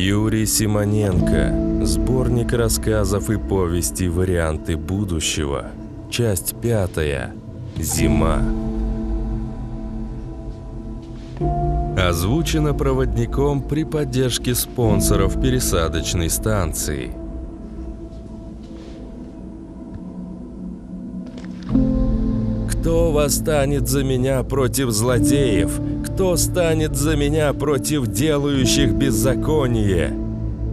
Юрий Симоненко. Сборник рассказов и повести «Варианты будущего». Часть пятая. Зима. Озвучено проводником при поддержке спонсоров пересадочной станции. Кто восстанет за меня против злодеев? кто станет за меня против делающих беззаконие?»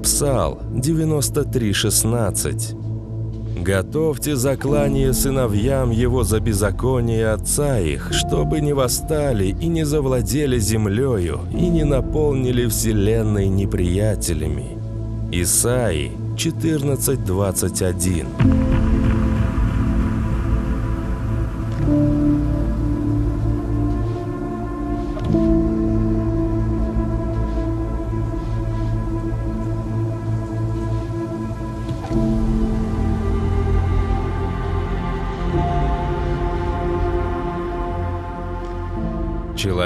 Псал 93.16 «Готовьте заклание сыновьям его за беззаконие отца их, чтобы не восстали и не завладели землею, и не наполнили вселенной неприятелями». Исаи 14.21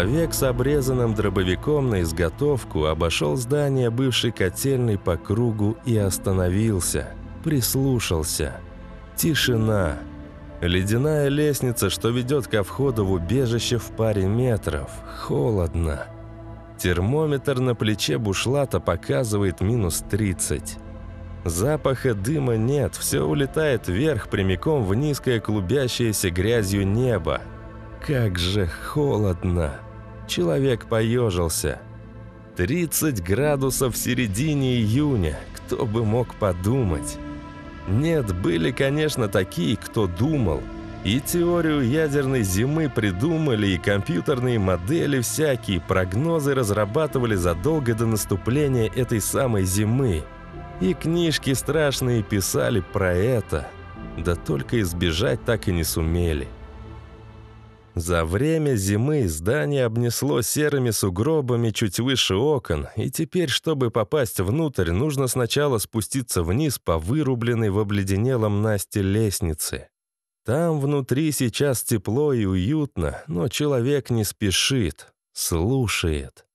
Человек с обрезанным дробовиком на изготовку обошел здание бывшей котельной по кругу и остановился, прислушался. Тишина. Ледяная лестница, что ведет ко входу в убежище в паре метров. Холодно. Термометр на плече бушлата показывает минус 30. Запаха дыма нет, все улетает вверх прямиком в низкое клубящееся грязью небо. Как же холодно! Человек поежился. 30 градусов в середине июня, кто бы мог подумать. Нет, были, конечно, такие, кто думал. И теорию ядерной зимы придумали, и компьютерные модели всякие, прогнозы разрабатывали задолго до наступления этой самой зимы. И книжки страшные писали про это. Да только избежать так и не сумели. За время зимы здание обнесло серыми сугробами чуть выше окон, и теперь, чтобы попасть внутрь, нужно сначала спуститься вниз по вырубленной в обледенелом Насте лестнице. Там внутри сейчас тепло и уютно, но человек не спешит, слушает.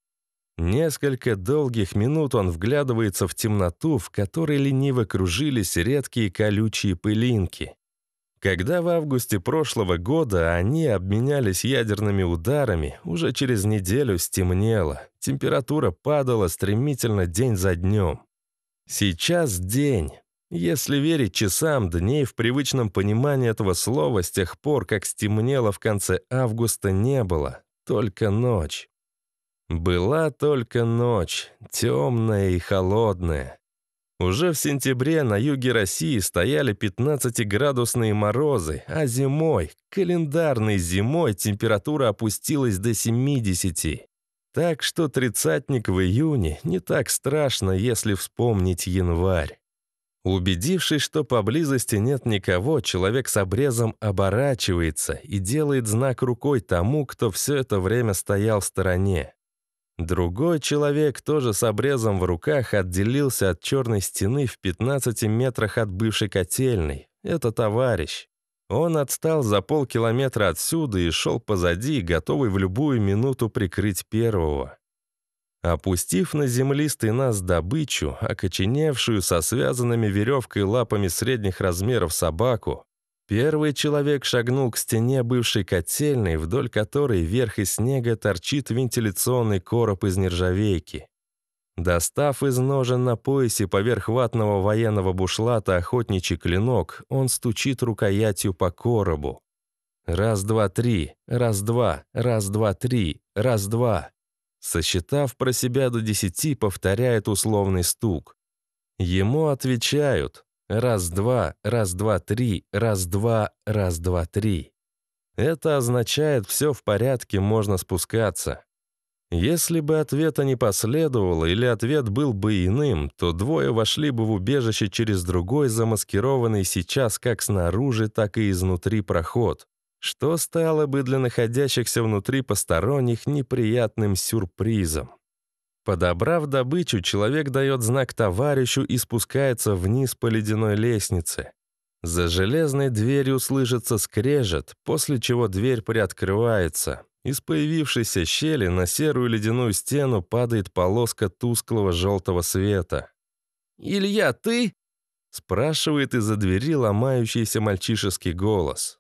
Несколько долгих минут он вглядывается в темноту, в которой лениво кружились редкие колючие пылинки. Когда в августе прошлого года они обменялись ядерными ударами, уже через неделю стемнело, температура падала стремительно день за днем. Сейчас день. Если верить часам, дней в привычном понимании этого слова с тех пор, как стемнело в конце августа, не было. Только ночь. Была только ночь, темная и холодная. Уже в сентябре на юге России стояли 15-градусные морозы, а зимой, календарной зимой, температура опустилась до 70. Так что тридцатник в июне не так страшно, если вспомнить январь. Убедившись, что поблизости нет никого, человек с обрезом оборачивается и делает знак рукой тому, кто все это время стоял в стороне. Другой человек, тоже с обрезом в руках, отделился от черной стены в 15 метрах от бывшей котельной. Это товарищ. Он отстал за полкилометра отсюда и шел позади, готовый в любую минуту прикрыть первого. Опустив на землистый нас добычу, окоченевшую со связанными веревкой лапами средних размеров собаку, Первый человек шагнул к стене бывшей котельной, вдоль которой вверх из снега торчит вентиляционный короб из нержавейки. Достав из ножен на поясе поверх ватного военного бушлата охотничий клинок, он стучит рукоятью по коробу. Раз, два, три, раз, два, раз, два, три, раз, два. Сосчитав про себя до десяти, повторяет условный стук. Ему отвечают. Раз-два, раз-два-три, раз-два, раз-два-три. Это означает, все в порядке, можно спускаться. Если бы ответа не последовало или ответ был бы иным, то двое вошли бы в убежище через другой замаскированный сейчас как снаружи, так и изнутри проход, что стало бы для находящихся внутри посторонних неприятным сюрпризом. Подобрав добычу, человек дает знак товарищу и спускается вниз по ледяной лестнице. За железной дверью слышится скрежет, после чего дверь приоткрывается. Из появившейся щели на серую ледяную стену падает полоска тусклого желтого света. «Илья, ты?» — спрашивает из-за двери ломающийся мальчишеский голос.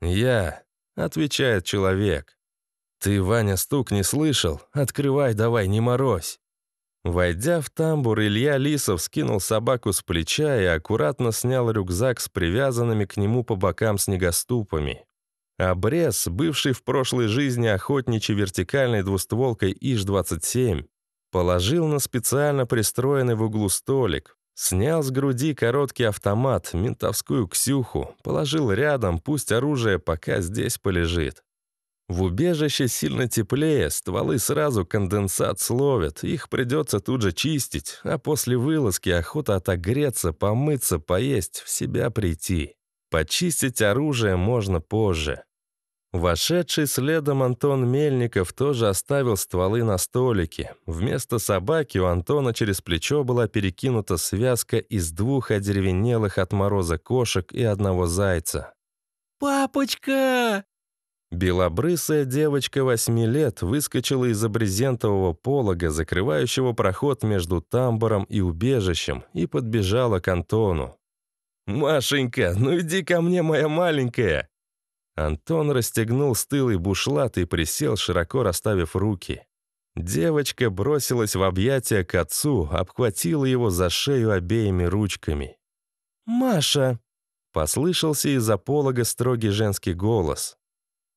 «Я», — отвечает человек. «Ты, Ваня, стук не слышал? Открывай давай, не морозь!» Войдя в тамбур, Илья Лисов скинул собаку с плеча и аккуратно снял рюкзак с привязанными к нему по бокам снегоступами. Обрез, бывший в прошлой жизни охотничий вертикальной двустволкой ИЖ-27, положил на специально пристроенный в углу столик, снял с груди короткий автомат, ментовскую ксюху, положил рядом, пусть оружие пока здесь полежит. В убежище сильно теплее, стволы сразу конденсат словят, их придется тут же чистить, а после вылазки охота отогреться, помыться, поесть, в себя прийти. Почистить оружие можно позже. Вошедший следом Антон Мельников тоже оставил стволы на столике. Вместо собаки у Антона через плечо была перекинута связка из двух одеревенелых от мороза кошек и одного зайца. «Папочка!» Белобрысая девочка восьми лет выскочила из-за брезентового полога, закрывающего проход между тамбуром и убежищем, и подбежала к Антону. «Машенька, ну иди ко мне, моя маленькая!» Антон расстегнул стылый бушлат и присел, широко расставив руки. Девочка бросилась в объятия к отцу, обхватила его за шею обеими ручками. «Маша!» — послышался из-за полога строгий женский голос.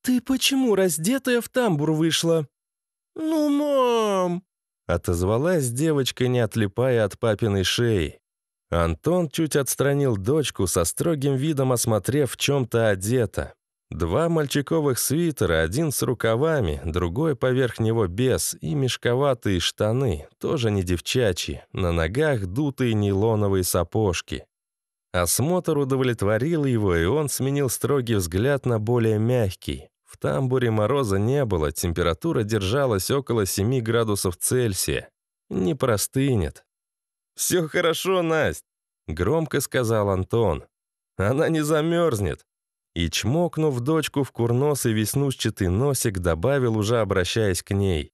«Ты почему раздетая в тамбур вышла?» «Ну, мам!» Отозвалась девочка, не отлипая от папиной шеи. Антон чуть отстранил дочку, со строгим видом осмотрев, в чем-то одета. Два мальчиковых свитера, один с рукавами, другой поверх него без, и мешковатые штаны, тоже не девчачьи, на ногах дутые нейлоновые сапожки. Осмотр удовлетворил его, и он сменил строгий взгляд на более мягкий. В тамбуре мороза не было, температура держалась около 7 градусов Цельсия. Не простынет. «Все хорошо, Настя, громко сказал Антон. «Она не замерзнет!» И, чмокнув дочку в курнос и веснушчатый носик, добавил, уже обращаясь к ней.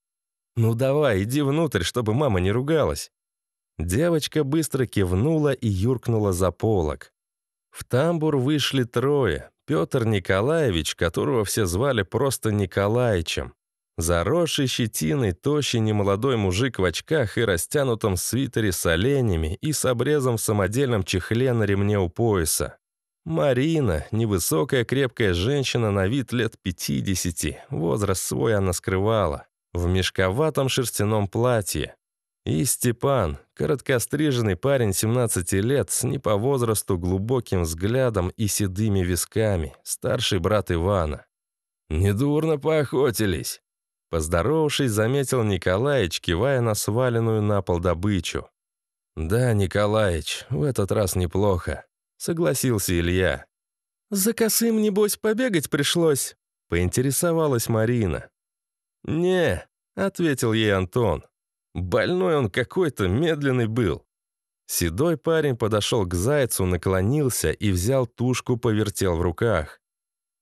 «Ну давай, иди внутрь, чтобы мама не ругалась!» Девочка быстро кивнула и юркнула за полок. В тамбур вышли трое, Петр Николаевич, которого все звали просто Николаичем. Заросший щетиной, тощий немолодой мужик в очках и растянутом свитере с оленями и с обрезом в самодельном чехле на ремне у пояса. Марина, невысокая крепкая женщина на вид лет 50, возраст свой она скрывала, в мешковатом шерстяном платье. И Степан, короткостриженный парень 17 лет, с не по возрасту глубоким взглядом и седыми висками, старший брат Ивана. «Недурно поохотились!» Поздоровавшись, заметил Николаич, кивая на сваленную на пол добычу. «Да, Николаич, в этот раз неплохо», — согласился Илья. «За косым, небось, побегать пришлось?» — поинтересовалась Марина. «Не», — ответил ей Антон. Больной он какой-то, медленный был. Седой парень подошел к зайцу, наклонился и взял тушку, повертел в руках.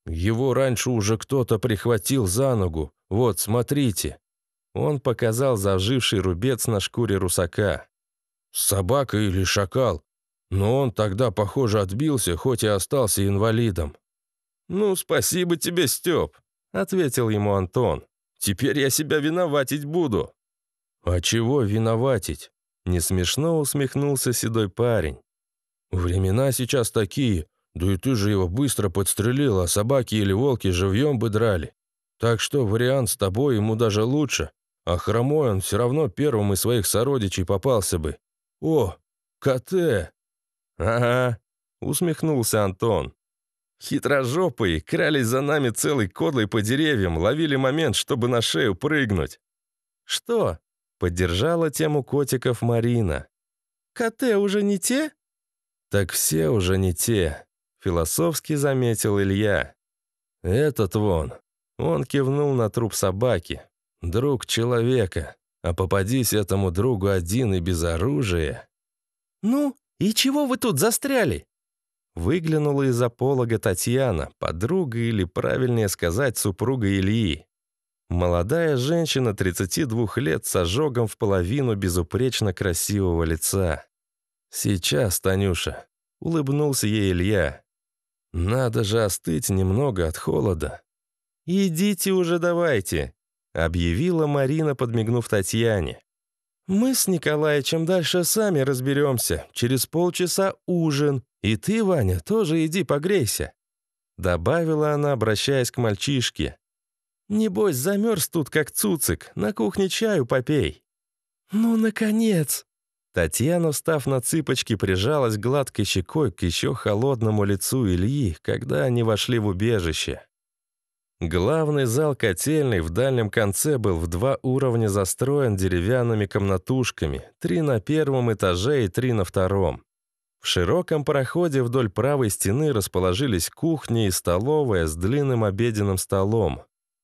«Его раньше уже кто-то прихватил за ногу. Вот, смотрите». Он показал заживший рубец на шкуре русака. «Собака или шакал? Но он тогда, похоже, отбился, хоть и остался инвалидом». «Ну, спасибо тебе, Степ», — ответил ему Антон. «Теперь я себя виноватить буду». «А чего виноватить?» Не смешно усмехнулся седой парень. «Времена сейчас такие, да и ты же его быстро подстрелил, а собаки или волки живьем бы драли. Так что вариант с тобой ему даже лучше, а хромой он все равно первым из своих сородичей попался бы. О, коте!» «Ага», — усмехнулся Антон. «Хитрожопые крались за нами целой кодлой по деревьям, ловили момент, чтобы на шею прыгнуть». «Что?» Поддержала тему котиков Марина. «Коты уже не те?» «Так все уже не те», — философски заметил Илья. «Этот вон». Он кивнул на труп собаки. «Друг человека. А попадись этому другу один и без оружия». «Ну, и чего вы тут застряли?» Выглянула из-за полога Татьяна, подруга или, правильнее сказать, супруга Ильи. Молодая женщина 32 лет с ожогом в половину безупречно красивого лица. «Сейчас, Танюша», — улыбнулся ей Илья. «Надо же остыть немного от холода». «Идите уже давайте», — объявила Марина, подмигнув Татьяне. «Мы с Николаичем дальше сами разберемся. Через полчаса ужин. И ты, Ваня, тоже иди погрейся», — добавила она, обращаясь к мальчишке. Небось, замерз тут, как цуцик. На кухне чаю попей». «Ну, наконец!» Татьяна, встав на цыпочки, прижалась гладкой щекой к еще холодному лицу Ильи, когда они вошли в убежище. Главный зал котельный в дальнем конце был в два уровня застроен деревянными комнатушками, три на первом этаже и три на втором. В широком проходе вдоль правой стены расположились кухня и столовая с длинным обеденным столом.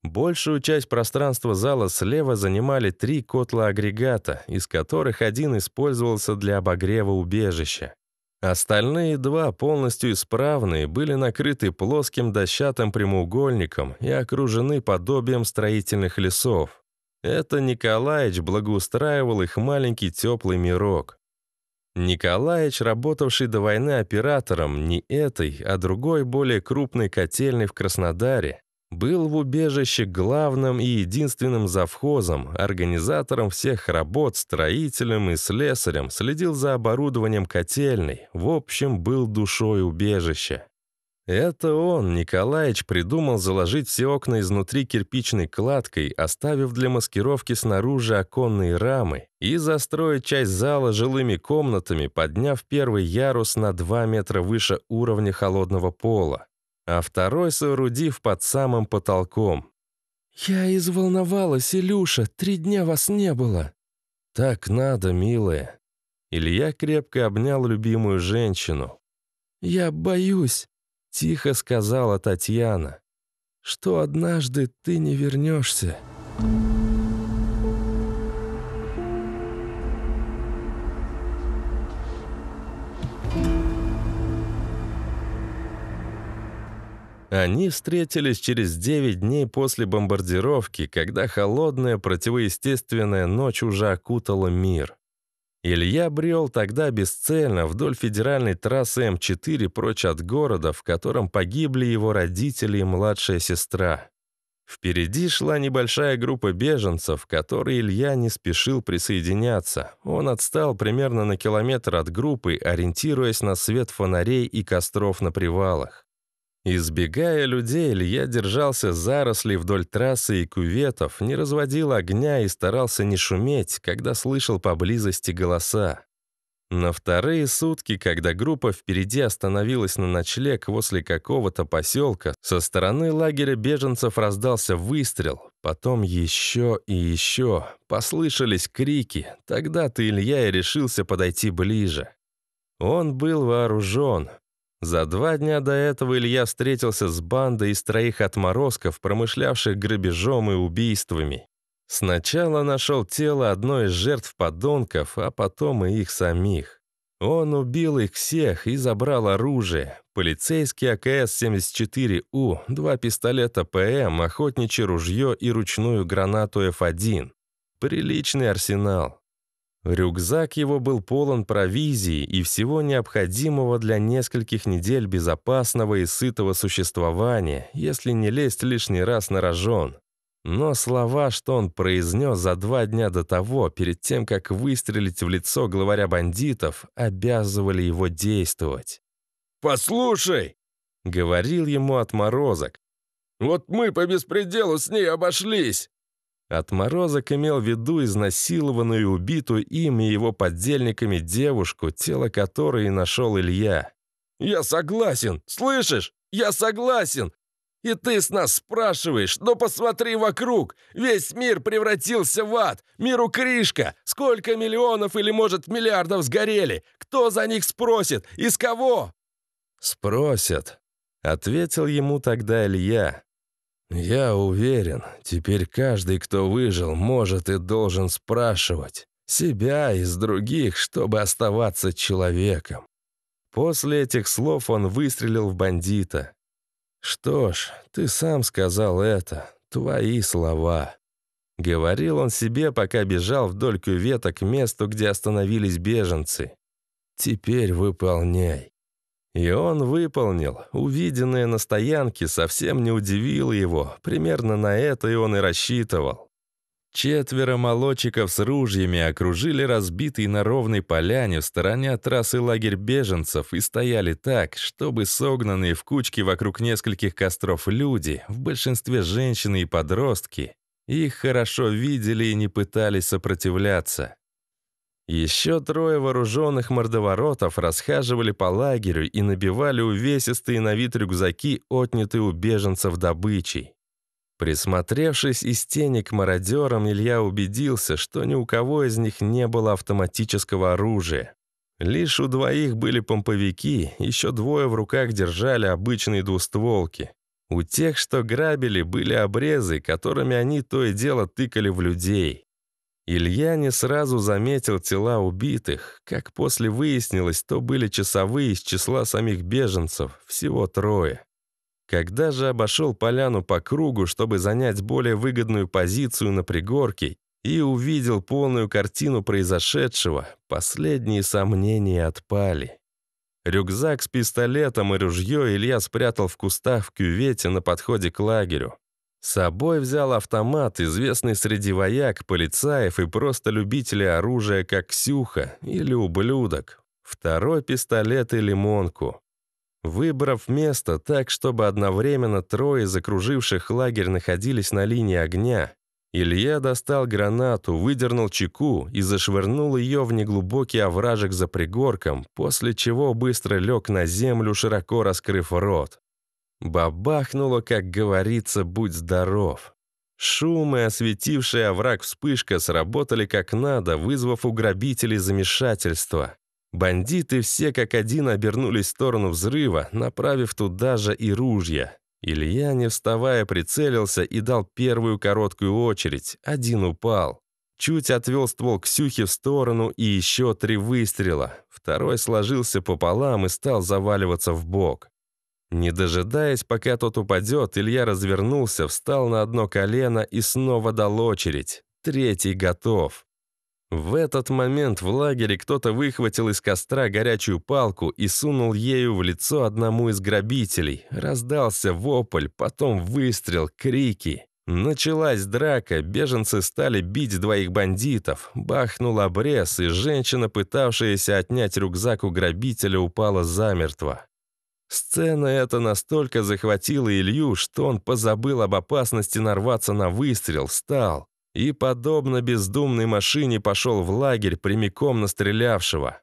Большую часть пространства зала слева занимали три котла-агрегата, из которых один использовался для обогрева убежища. Остальные два, полностью исправные, были накрыты плоским дощатым прямоугольником и окружены подобием строительных лесов. Это Николаич благоустраивал их маленький теплый мирок. Николаич, работавший до войны оператором не этой, а другой более крупной котельной в Краснодаре, был в убежище главным и единственным завхозом, организатором всех работ, строителем и слесарем, следил за оборудованием котельной, в общем, был душой убежища. Это он, Николаевич, придумал заложить все окна изнутри кирпичной кладкой, оставив для маскировки снаружи оконные рамы, и застроить часть зала жилыми комнатами, подняв первый ярус на 2 метра выше уровня холодного пола а второй соорудив под самым потолком. «Я изволновалась, Илюша, три дня вас не было». «Так надо, милая». Илья крепко обнял любимую женщину. «Я боюсь», — тихо сказала Татьяна, — «что однажды ты не вернешься». Thank you. Они встретились через 9 дней после бомбардировки, когда холодная противоестественная ночь уже окутала мир. Илья брел тогда бесцельно вдоль федеральной трассы М4 прочь от города, в котором погибли его родители и младшая сестра. Впереди шла небольшая группа беженцев, которой Илья не спешил присоединяться. Он отстал примерно на километр от группы, ориентируясь на свет фонарей и костров на привалах. Избегая людей, Илья держался заросли вдоль трассы и кюветов, не разводил огня и старался не шуметь, когда слышал поблизости голоса. На вторые сутки, когда группа впереди остановилась на ночлег возле какого-то поселка, со стороны лагеря беженцев раздался выстрел, потом еще и еще. Послышались крики, тогда-то Илья и решился подойти ближе. Он был вооружен, за два дня до этого Илья встретился с бандой из троих отморозков, промышлявших грабежом и убийствами. Сначала нашел тело одной из жертв подонков, а потом и их самих. Он убил их всех и забрал оружие. Полицейский АКС-74У, два пистолета ПМ, охотничье ружье и ручную гранату F1. Приличный арсенал. Рюкзак его был полон провизии и всего необходимого для нескольких недель безопасного и сытого существования, если не лезть лишний раз на рожон. Но слова, что он произнес за два дня до того, перед тем, как выстрелить в лицо главаря бандитов, обязывали его действовать. «Послушай!» — говорил ему отморозок. «Вот мы по беспределу с ней обошлись!» Отморозок имел в виду изнасилованную и убитую им и его поддельниками девушку, тело которой и нашел Илья. «Я согласен, слышишь? Я согласен! И ты с нас спрашиваешь, но «Ну, посмотри вокруг! Весь мир превратился в ад! Миру крышка! Сколько миллионов или, может, миллиардов сгорели? Кто за них спросит? Из кого?» «Спросят», — ответил ему тогда Илья. «Я уверен, теперь каждый, кто выжил, может и должен спрашивать себя из других, чтобы оставаться человеком». После этих слов он выстрелил в бандита. «Что ж, ты сам сказал это, твои слова». Говорил он себе, пока бежал вдоль кювета к месту, где остановились беженцы. «Теперь выполняй». И он выполнил. Увиденное на стоянке совсем не удивило его. Примерно на это и он и рассчитывал. Четверо молодчиков с ружьями окружили разбитый на ровной поляне в стороне от трассы лагерь беженцев и стояли так, чтобы согнанные в кучки вокруг нескольких костров люди, в большинстве женщины и подростки, их хорошо видели и не пытались сопротивляться. Еще трое вооруженных мордоворотов расхаживали по лагерю и набивали увесистые на вид рюкзаки, отнятые у беженцев добычей. Присмотревшись из тени к мародерам, Илья убедился, что ни у кого из них не было автоматического оружия. Лишь у двоих были помповики, еще двое в руках держали обычные двустволки. У тех, что грабили, были обрезы, которыми они то и дело тыкали в людей. Илья не сразу заметил тела убитых. Как после выяснилось, то были часовые из числа самих беженцев, всего трое. Когда же обошел поляну по кругу, чтобы занять более выгодную позицию на пригорке, и увидел полную картину произошедшего, последние сомнения отпали. Рюкзак с пистолетом и ружье Илья спрятал в кустах в кювете на подходе к лагерю. С собой взял автомат, известный среди вояк, полицаев и просто любителей оружия, как Ксюха или ублюдок. Второй пистолет и лимонку. Выбрав место так, чтобы одновременно трое из окруживших лагерь находились на линии огня, Илья достал гранату, выдернул чеку и зашвырнул ее в неглубокий овражек за пригорком, после чего быстро лег на землю, широко раскрыв рот. Бабахнуло, как говорится, будь здоров. Шум и осветивший овраг вспышка сработали как надо, вызвав у грабителей замешательство. Бандиты все как один обернулись в сторону взрыва, направив туда же и ружья. Илья, не вставая, прицелился и дал первую короткую очередь. Один упал. Чуть отвел ствол Ксюхи в сторону и еще три выстрела. Второй сложился пополам и стал заваливаться в бок. Не дожидаясь, пока тот упадет, Илья развернулся, встал на одно колено и снова дал очередь. Третий готов. В этот момент в лагере кто-то выхватил из костра горячую палку и сунул ею в лицо одному из грабителей. Раздался вопль, потом выстрел, крики. Началась драка, беженцы стали бить двоих бандитов. Бахнул обрез, и женщина, пытавшаяся отнять рюкзак у грабителя, упала замертво. Сцена эта настолько захватила Илью, что он позабыл об опасности нарваться на выстрел, встал и, подобно бездумной машине, пошел в лагерь прямиком на стрелявшего.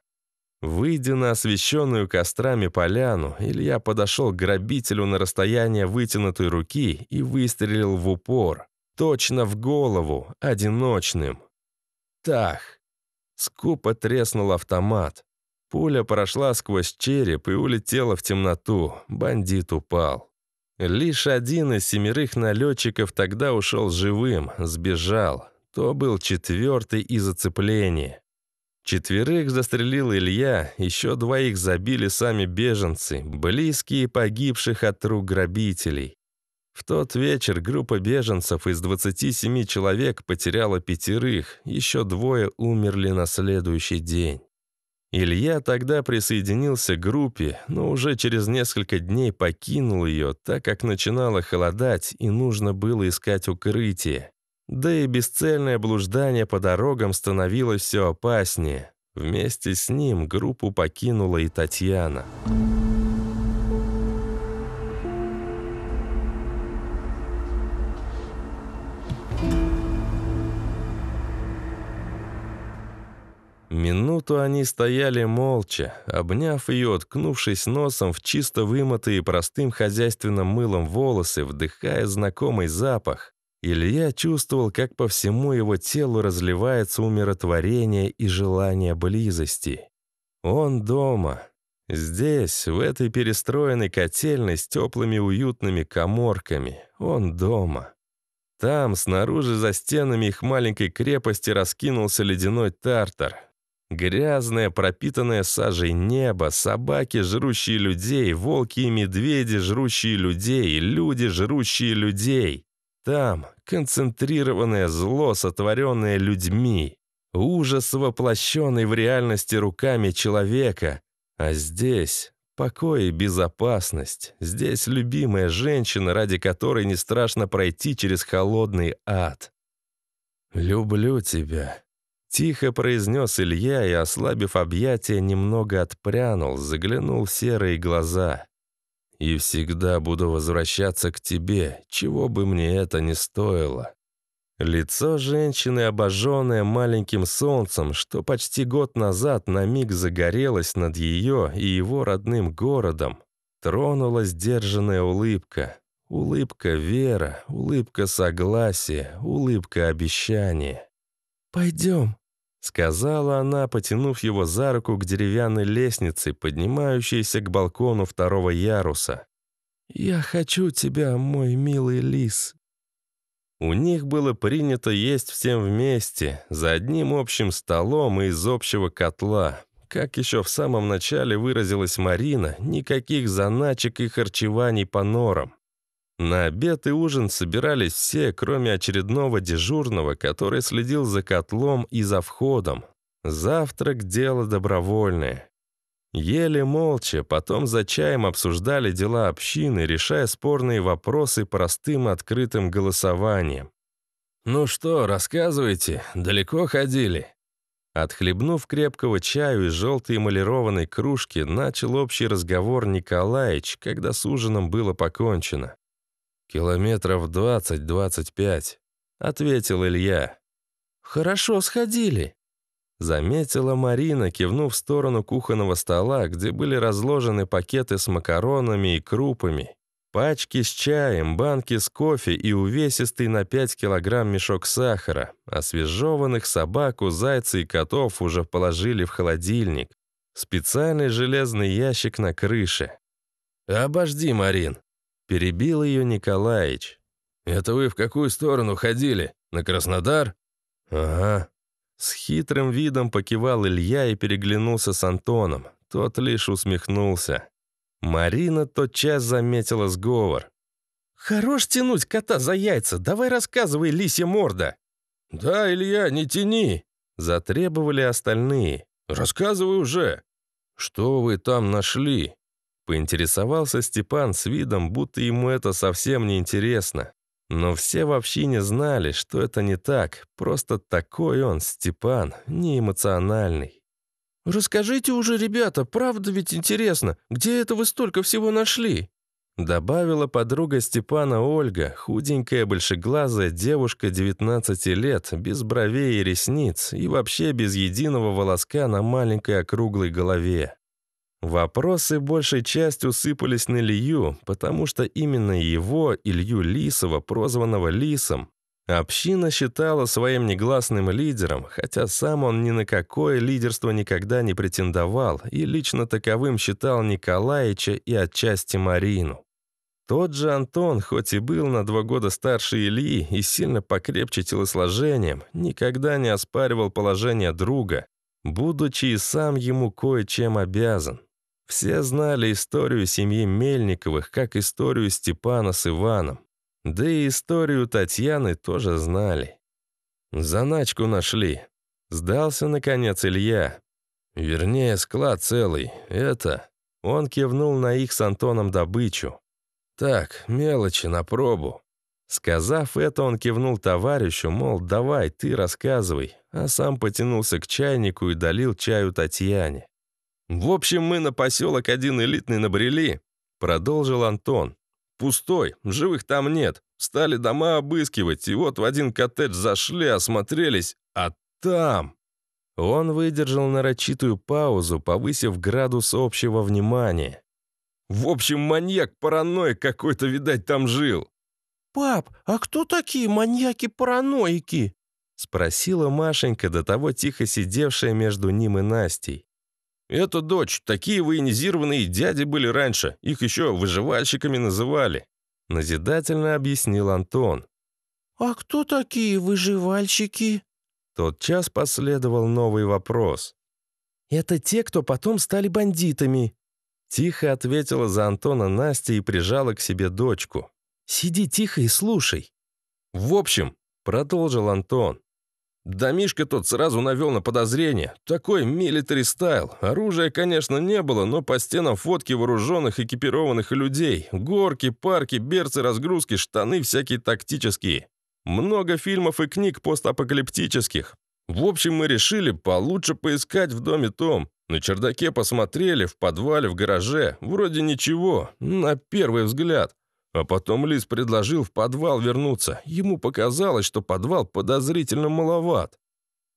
Выйдя на освещенную кострами поляну, Илья подошел к грабителю на расстояние вытянутой руки и выстрелил в упор. Точно в голову, одиночным. Так, Скупо треснул автомат. Пуля прошла сквозь череп и улетела в темноту. Бандит упал. Лишь один из семерых налетчиков тогда ушел живым, сбежал. То был четвертый из оцепления. Четверых застрелил Илья, еще двоих забили сами беженцы, близкие погибших от рук грабителей. В тот вечер группа беженцев из 27 человек потеряла пятерых, еще двое умерли на следующий день. Илья тогда присоединился к группе, но уже через несколько дней покинул ее, так как начинало холодать и нужно было искать укрытие. Да и бесцельное блуждание по дорогам становилось все опаснее. Вместе с ним группу покинула и Татьяна. Татьяна. Минуту они стояли молча, обняв ее, откнувшись носом в чисто вымытые простым хозяйственным мылом волосы, вдыхая знакомый запах. Илья чувствовал, как по всему его телу разливается умиротворение и желание близости. Он дома. Здесь, в этой перестроенной котельной с теплыми уютными коморками. Он дома. Там, снаружи, за стенами их маленькой крепости, раскинулся ледяной тартар. Грязное, пропитанное сажей небо, собаки, жрущие людей, волки и медведи, жрущие людей, люди, жрущие людей. Там концентрированное зло, сотворенное людьми. Ужас, воплощенный в реальности руками человека. А здесь покой и безопасность. Здесь любимая женщина, ради которой не страшно пройти через холодный ад. «Люблю тебя», Тихо произнес Илья и, ослабив объятия, немного отпрянул, заглянул в серые глаза. «И всегда буду возвращаться к тебе, чего бы мне это ни стоило». Лицо женщины, обожженное маленьким солнцем, что почти год назад на миг загорелось над ее и его родным городом, тронула сдержанная улыбка. Улыбка вера, улыбка согласия, улыбка обещания. «Пойдем», — сказала она, потянув его за руку к деревянной лестнице, поднимающейся к балкону второго яруса. «Я хочу тебя, мой милый лис». У них было принято есть всем вместе, за одним общим столом и из общего котла. Как еще в самом начале выразилась Марина, никаких заначек и харчеваний по норам. На обед и ужин собирались все, кроме очередного дежурного, который следил за котлом и за входом. Завтрак – дело добровольное. Ели молча, потом за чаем обсуждали дела общины, решая спорные вопросы простым открытым голосованием. «Ну что, рассказывайте, далеко ходили?» Отхлебнув крепкого чаю из желтой эмалированной кружки, начал общий разговор Николаич, когда с ужином было покончено. «Километров двадцать-двадцать пять», — ответил Илья. «Хорошо сходили», — заметила Марина, кивнув в сторону кухонного стола, где были разложены пакеты с макаронами и крупами, пачки с чаем, банки с кофе и увесистый на пять килограмм мешок сахара. Освежеванных а собаку, зайца и котов уже положили в холодильник. Специальный железный ящик на крыше. «Обожди, Марин», Перебил ее Николаич. «Это вы в какую сторону ходили? На Краснодар?» «Ага». С хитрым видом покивал Илья и переглянулся с Антоном. Тот лишь усмехнулся. Марина тотчас заметила сговор. «Хорош тянуть кота за яйца, давай рассказывай, лисья морда!» «Да, Илья, не тяни!» Затребовали остальные. «Рассказывай уже!» «Что вы там нашли?» Поинтересовался Степан с видом, будто ему это совсем не интересно. Но все вообще не знали, что это не так. Просто такой он, Степан, неэмоциональный. «Расскажите уже, ребята, правда ведь интересно, где это вы столько всего нашли?» Добавила подруга Степана Ольга, худенькая, большеглазая девушка 19 лет, без бровей и ресниц и вообще без единого волоска на маленькой округлой голове. Вопросы большей частью сыпались на Лию, потому что именно его, Илью Лисова, прозванного Лисом, община считала своим негласным лидером, хотя сам он ни на какое лидерство никогда не претендовал и лично таковым считал Николаича и отчасти Марину. Тот же Антон, хоть и был на два года старше Ильи и сильно покрепче телосложением, никогда не оспаривал положение друга, будучи и сам ему кое-чем обязан. Все знали историю семьи Мельниковых, как историю Степана с Иваном. Да и историю Татьяны тоже знали. «Заначку нашли», — сдался, наконец, Илья. «Вернее, склад целый. Это...» Он кивнул на их с Антоном добычу. «Так, мелочи на пробу». Сказав это, он кивнул товарищу, мол, давай, ты рассказывай, а сам потянулся к чайнику и долил чаю Татьяне. В общем, мы на поселок один элитный набрели, продолжил Антон. Пустой, живых там нет. Стали дома обыскивать, и вот в один коттедж зашли, осмотрелись, а там... Он выдержал нарочитую паузу, повысив градус общего внимания. «В общем, маньяк-параноик какой-то, видать, там жил». «Пап, а кто такие маньяки-параноики?» — спросила Машенька, до того тихо сидевшая между ним и Настей. «Это дочь. Такие военизированные дяди были раньше. Их еще выживальщиками называли», — назидательно объяснил Антон. «А кто такие выживальщики?» Тот час последовал новый вопрос. «Это те, кто потом стали бандитами», — тихо ответила за Антона Настя и прижала к себе дочку. «Сиди тихо и слушай». «В общем», — продолжил Антон, Домишка тот сразу навел на подозрение. Такой милитари стайл. Оружия, конечно, не было, но по стенам фотки вооруженных, экипированных людей. Горки, парки, берцы, разгрузки, штаны всякие тактические. Много фильмов и книг постапокалиптических. В общем, мы решили получше поискать в доме Том. На чердаке посмотрели, в подвале, в гараже. Вроде ничего, на первый взгляд. А потом Лис предложил в подвал вернуться. Ему показалось, что подвал подозрительно маловат.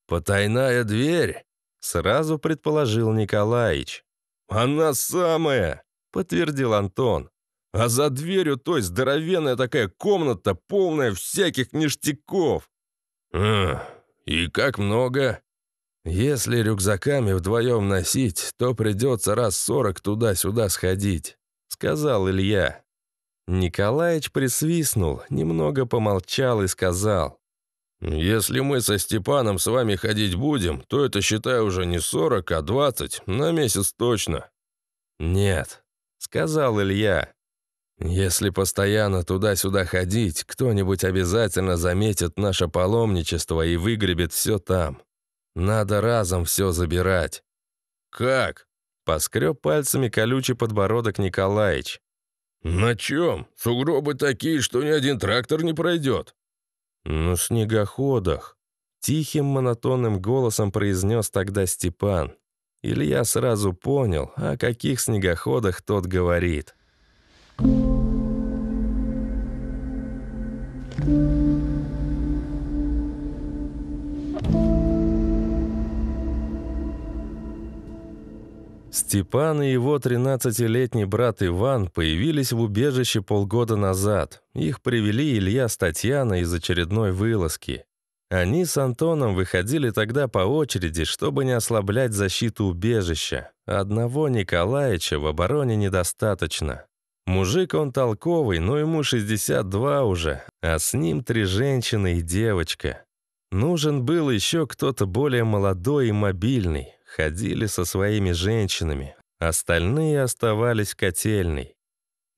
«Потайная дверь», — сразу предположил Николаич. «Она самая», — подтвердил Антон. «А за дверью той здоровенная такая комната, полная всяких ништяков». «А, и как много?» «Если рюкзаками вдвоем носить, то придется раз сорок туда-сюда сходить», — сказал Илья. Николаич присвистнул, немного помолчал и сказал. «Если мы со Степаном с вами ходить будем, то это, считай, уже не 40, а 20, на месяц точно». «Нет», — сказал Илья. «Если постоянно туда-сюда ходить, кто-нибудь обязательно заметит наше паломничество и выгребет все там. Надо разом все забирать». «Как?» — поскреб пальцами колючий подбородок Николаич. «На чем? Сугробы такие, что ни один трактор не пройдет». «На снегоходах», — тихим монотонным голосом произнес тогда Степан. Илья сразу понял, о каких снегоходах тот говорит. Thank Степан и его 13-летний брат Иван появились в убежище полгода назад. Их привели Илья с Татьяной из очередной вылазки. Они с Антоном выходили тогда по очереди, чтобы не ослаблять защиту убежища. Одного Николаевича в обороне недостаточно. Мужик он толковый, но ему 62 уже, а с ним три женщины и девочка. Нужен был еще кто-то более молодой и мобильный ходили со своими женщинами, остальные оставались в котельной.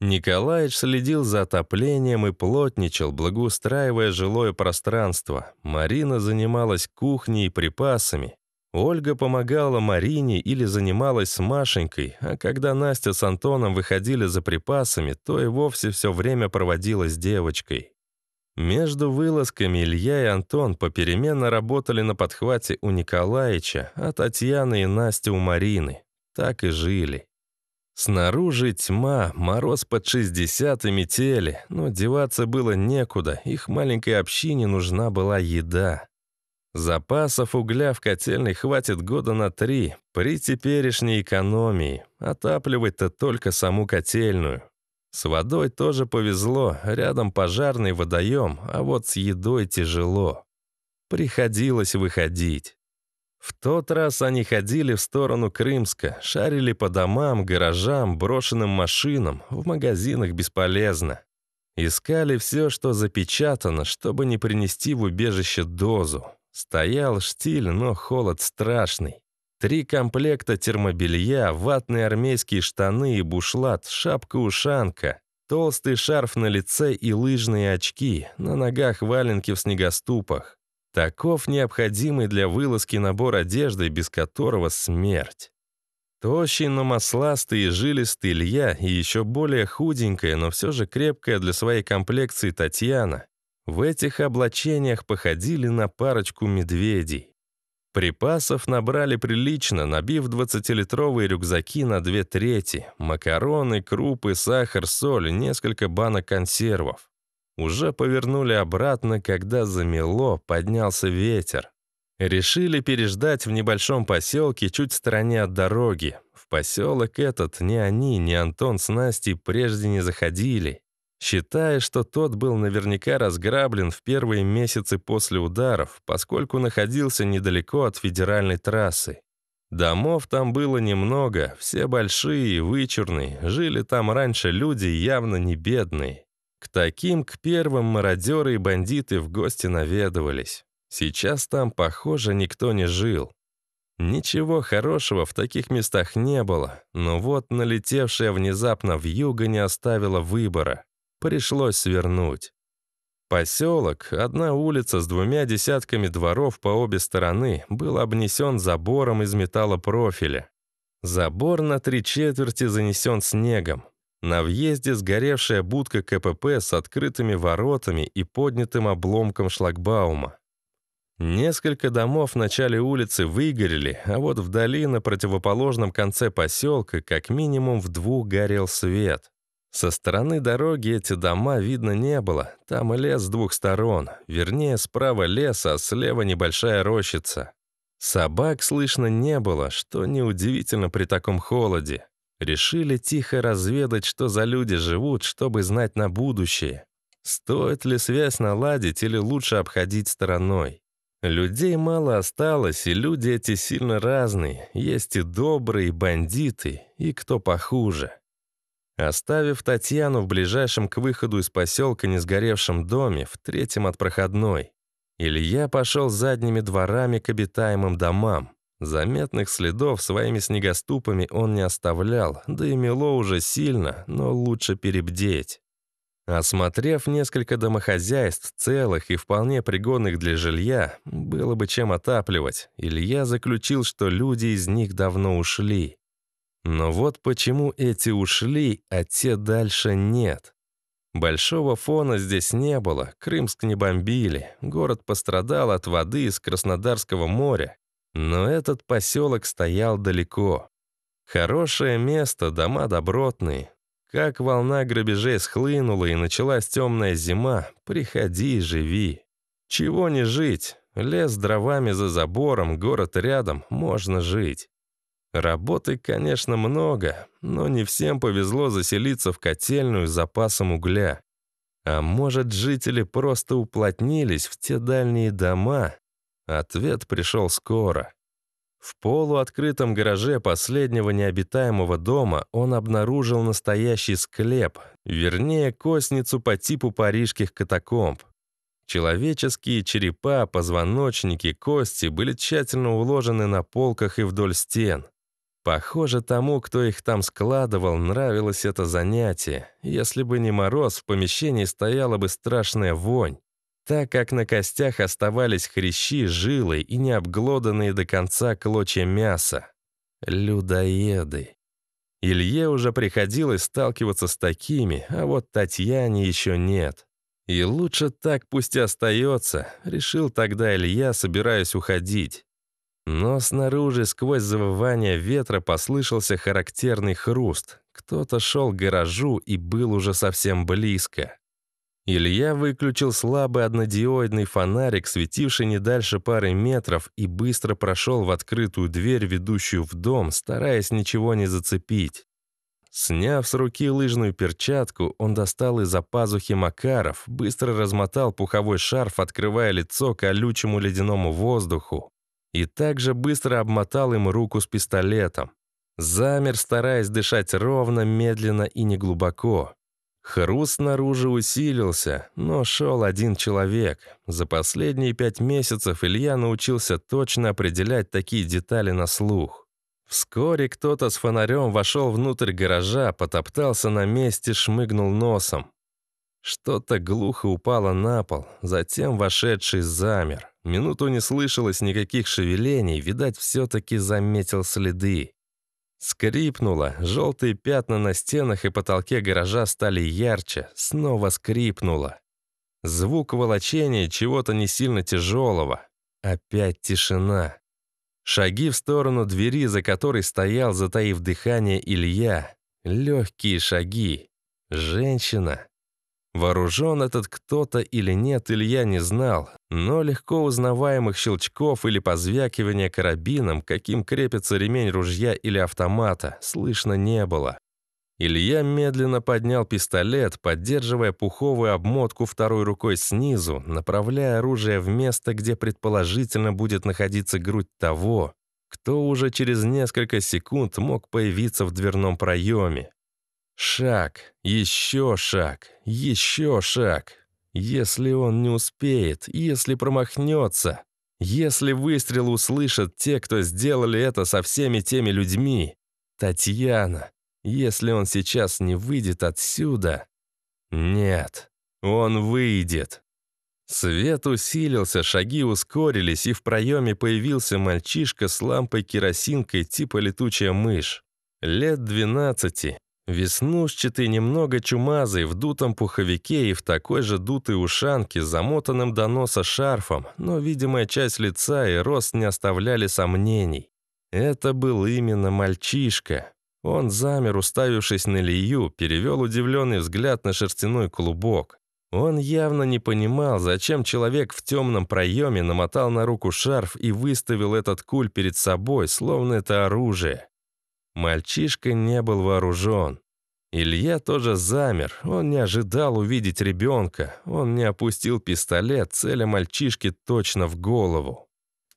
Николаич следил за отоплением и плотничал, благоустраивая жилое пространство. Марина занималась кухней и припасами. Ольга помогала Марине или занималась с Машенькой, а когда Настя с Антоном выходили за припасами, то и вовсе все время проводила с девочкой. Между вылазками Илья и Антон попеременно работали на подхвате у Николаевича, а Татьяны и Настя у Марины. Так и жили. Снаружи тьма, мороз под 60 и метели, но деваться было некуда, их маленькой общине нужна была еда. Запасов угля в котельной хватит года на три, при теперешней экономии. Отапливать-то только саму котельную. С водой тоже повезло, рядом пожарный водоем, а вот с едой тяжело. Приходилось выходить. В тот раз они ходили в сторону Крымска, шарили по домам, гаражам, брошенным машинам, в магазинах бесполезно. Искали все, что запечатано, чтобы не принести в убежище дозу. Стоял штиль, но холод страшный. Три комплекта термобелья, ватные армейские штаны и бушлат, шапка-ушанка, толстый шарф на лице и лыжные очки, на ногах валенки в снегоступах. Таков необходимый для вылазки набор одежды, без которого смерть. Тощий, но масластый и жилистый Илья и еще более худенькая, но все же крепкая для своей комплекции Татьяна в этих облачениях походили на парочку медведей. Припасов набрали прилично, набив 20-литровые рюкзаки на две трети, макароны, крупы, сахар, соль, несколько банок консервов. Уже повернули обратно, когда замело, поднялся ветер. Решили переждать в небольшом поселке чуть в стороне от дороги. В поселок этот ни они, ни Антон с Настей прежде не заходили считая, что тот был наверняка разграблен в первые месяцы после ударов, поскольку находился недалеко от федеральной трассы. Домов там было немного, все большие и вычурные, жили там раньше люди явно не бедные. К таким, к первым мародеры и бандиты в гости наведывались. Сейчас там, похоже, никто не жил. Ничего хорошего в таких местах не было, но вот налетевшая внезапно в юго не оставила выбора. Пришлось свернуть. Поселок, одна улица с двумя десятками дворов по обе стороны, был обнесен забором из металлопрофиля. Забор на три четверти занесен снегом. На въезде сгоревшая будка КПП с открытыми воротами и поднятым обломком шлагбаума. Несколько домов в начале улицы выгорели, а вот вдали на противоположном конце поселка как минимум в двух горел свет. Со стороны дороги эти дома видно не было, там лес с двух сторон, вернее, справа лес, а слева небольшая рощица. Собак слышно не было, что неудивительно при таком холоде. Решили тихо разведать, что за люди живут, чтобы знать на будущее. Стоит ли связь наладить или лучше обходить стороной? Людей мало осталось, и люди эти сильно разные. Есть и добрые, и бандиты, и кто похуже. Оставив Татьяну в ближайшем к выходу из поселка несгоревшем доме, в третьем от проходной, Илья пошел задними дворами к обитаемым домам. Заметных следов своими снегоступами он не оставлял, да и мело уже сильно, но лучше перебдеть. Осмотрев несколько домохозяйств, целых и вполне пригодных для жилья, было бы чем отапливать, Илья заключил, что люди из них давно ушли. Но вот почему эти ушли, а те дальше нет. Большого фона здесь не было, Крымск не бомбили, город пострадал от воды из Краснодарского моря, но этот поселок стоял далеко. Хорошее место, дома добротные. Как волна грабежей схлынула и началась темная зима, приходи и живи. Чего не жить? Лес с дровами за забором, город рядом, можно жить. Работы, конечно, много, но не всем повезло заселиться в котельную с запасом угля. А может, жители просто уплотнились в те дальние дома? Ответ пришел скоро. В полуоткрытом гараже последнего необитаемого дома он обнаружил настоящий склеп, вернее, костницу по типу парижских катакомб. Человеческие черепа, позвоночники, кости были тщательно уложены на полках и вдоль стен. Похоже, тому, кто их там складывал, нравилось это занятие. Если бы не мороз, в помещении стояла бы страшная вонь, так как на костях оставались хрящи, жилы и необглоданные до конца клочья мяса. Людоеды. Илье уже приходилось сталкиваться с такими, а вот Татьяне еще нет. И лучше так пусть и остается, решил тогда Илья, собираясь уходить. Но снаружи, сквозь завывание ветра, послышался характерный хруст. Кто-то шел к гаражу и был уже совсем близко. Илья выключил слабый однодиодный фонарик, светивший не дальше пары метров, и быстро прошел в открытую дверь, ведущую в дом, стараясь ничего не зацепить. Сняв с руки лыжную перчатку, он достал из-за пазухи Макаров, быстро размотал пуховой шарф, открывая лицо колючему ледяному воздуху, и также быстро обмотал им руку с пистолетом. Замер, стараясь дышать ровно, медленно и неглубоко. Хруст снаружи усилился, но шел один человек. За последние пять месяцев Илья научился точно определять такие детали на слух. Вскоре кто-то с фонарем вошел внутрь гаража, потоптался на месте, шмыгнул носом. Что-то глухо упало на пол, затем вошедший замер. Минуту не слышалось никаких шевелений, видать, все-таки заметил следы. Скрипнуло, желтые пятна на стенах и потолке гаража стали ярче, снова скрипнуло. Звук волочения чего-то не сильно тяжелого. Опять тишина. Шаги в сторону двери, за которой стоял, затаив дыхание, Илья. Легкие шаги. Женщина. Вооружен этот кто-то или нет, Илья не знал, но легко узнаваемых щелчков или позвякивания карабином, каким крепится ремень ружья или автомата, слышно не было. Илья медленно поднял пистолет, поддерживая пуховую обмотку второй рукой снизу, направляя оружие в место, где предположительно будет находиться грудь того, кто уже через несколько секунд мог появиться в дверном проеме. Шаг, еще шаг, еще шаг. Если он не успеет, если промахнется, если выстрел услышат те, кто сделали это со всеми теми людьми, Татьяна, если он сейчас не выйдет отсюда... Нет, он выйдет. Свет усилился, шаги ускорились, и в проеме появился мальчишка с лампой-керосинкой типа летучая мышь. Лет 12, Веснушчатый, немного чумазый, в дутом пуховике и в такой же дутой ушанке, замотанным до носа шарфом, но видимая часть лица и рост не оставляли сомнений. Это был именно мальчишка. Он замер, уставившись на Лию, перевел удивленный взгляд на шерстяной клубок. Он явно не понимал, зачем человек в темном проеме намотал на руку шарф и выставил этот куль перед собой, словно это оружие. Мальчишка не был вооружен. Илья тоже замер, он не ожидал увидеть ребенка, он не опустил пистолет, целя мальчишки точно в голову.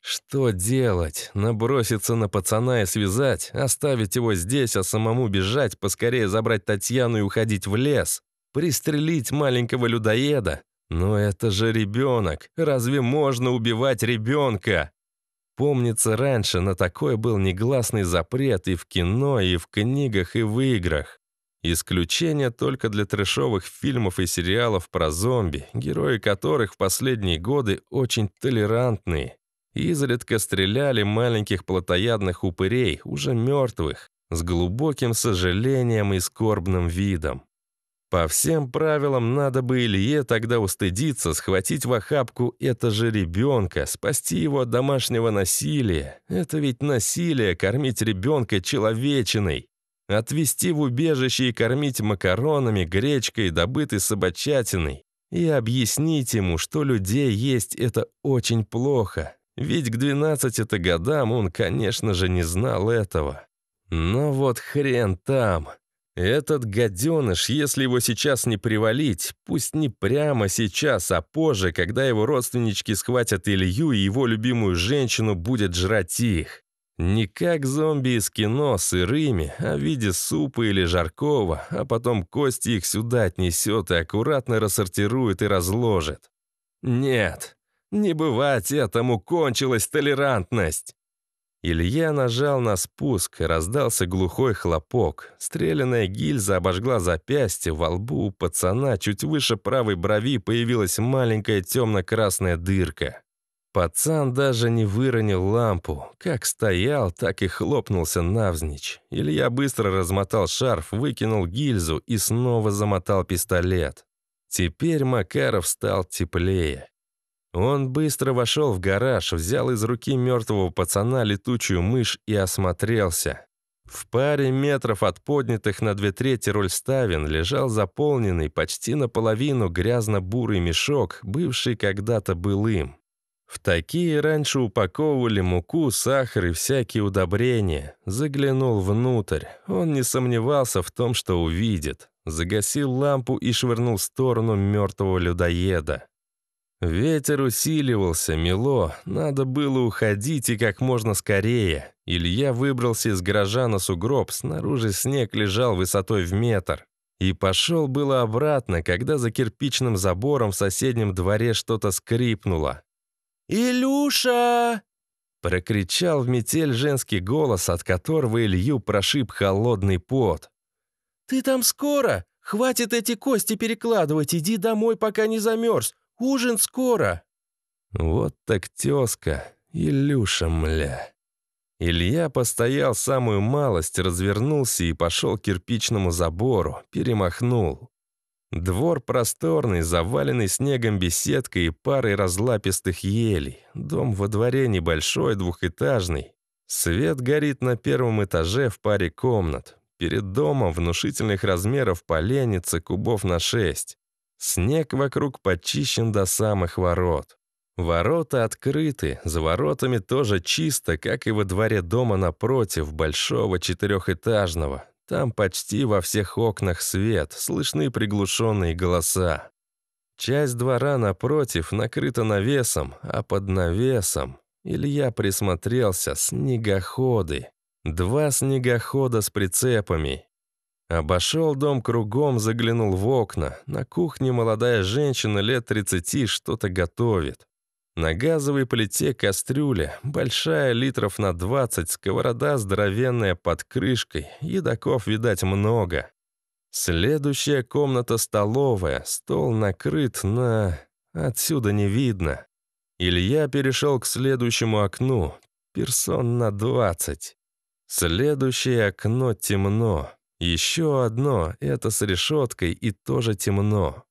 Что делать? Наброситься на пацана и связать? Оставить его здесь, а самому бежать, поскорее забрать Татьяну и уходить в лес? Пристрелить маленького людоеда? Но это же ребенок! Разве можно убивать ребенка? Помнится, раньше на такое был негласный запрет и в кино, и в книгах, и в играх. Исключение только для трешовых фильмов и сериалов про зомби, герои которых в последние годы очень толерантные. Изредка стреляли маленьких плотоядных упырей, уже мертвых, с глубоким сожалением и скорбным видом. По всем правилам, надо бы Илье тогда устыдиться, схватить в охапку это же ребенка, спасти его от домашнего насилия. Это ведь насилие, кормить ребенка человечиной. отвезти в убежище и кормить макаронами, гречкой, добытой собачатиной. И объяснить ему, что людей есть это очень плохо. Ведь к 12-то годам он, конечно же, не знал этого. Но вот хрен там. Этот гаденыш, если его сейчас не привалить, пусть не прямо сейчас, а позже, когда его родственнички схватят Илью и его любимую женщину будет жрать их. Не как зомби из кино, сырыми, а в виде супа или жаркого, а потом кости их сюда отнесет и аккуратно рассортирует и разложит. Нет, не бывать этому кончилась толерантность. Илья нажал на спуск, раздался глухой хлопок. Стрелянная гильза обожгла запястье, во лбу у пацана чуть выше правой брови появилась маленькая темно-красная дырка. Пацан даже не выронил лампу. Как стоял, так и хлопнулся навзничь. Илья быстро размотал шарф, выкинул гильзу и снова замотал пистолет. Теперь Макаров стал теплее. Он быстро вошел в гараж, взял из руки мертвого пацана летучую мышь и осмотрелся. В паре метров от поднятых на две трети рульставин лежал заполненный почти наполовину грязно-бурый мешок, бывший когда-то былым. В такие раньше упаковывали муку, сахар и всякие удобрения. Заглянул внутрь. Он не сомневался в том, что увидит. Загасил лампу и швырнул в сторону мертвого людоеда. Ветер усиливался, мело, надо было уходить и как можно скорее. Илья выбрался из гаража на сугроб, снаружи снег лежал высотой в метр. И пошел было обратно, когда за кирпичным забором в соседнем дворе что-то скрипнуло. «Илюша!» Прокричал в метель женский голос, от которого Илью прошиб холодный пот. «Ты там скоро? Хватит эти кости перекладывать, иди домой, пока не замерз. Ужин скоро!» Вот так тезка, Илюша, мля. Илья постоял самую малость, развернулся и пошел к кирпичному забору, перемахнул. Двор просторный, заваленный снегом беседкой и парой разлапистых елей. Дом во дворе небольшой, двухэтажный. Свет горит на первом этаже в паре комнат. Перед домом внушительных размеров поленница кубов на шесть. Снег вокруг почищен до самых ворот. Ворота открыты, за воротами тоже чисто, как и во дворе дома напротив, большого четырехэтажного. Там почти во всех окнах свет, слышны приглушенные голоса. Часть двора напротив накрыта навесом, а под навесом... Илья присмотрелся, снегоходы. Два снегохода с прицепами. Обошел дом кругом, заглянул в окна. На кухне молодая женщина лет 30 что-то готовит. На газовой плите кастрюля, большая, литров на 20, сковорода здоровенная под крышкой, едоков, видать, много. Следующая комната столовая, стол накрыт на... отсюда не видно. Илья перешел к следующему окну, персон на 20. Следующее окно темно, еще одно, это с решеткой и тоже темно.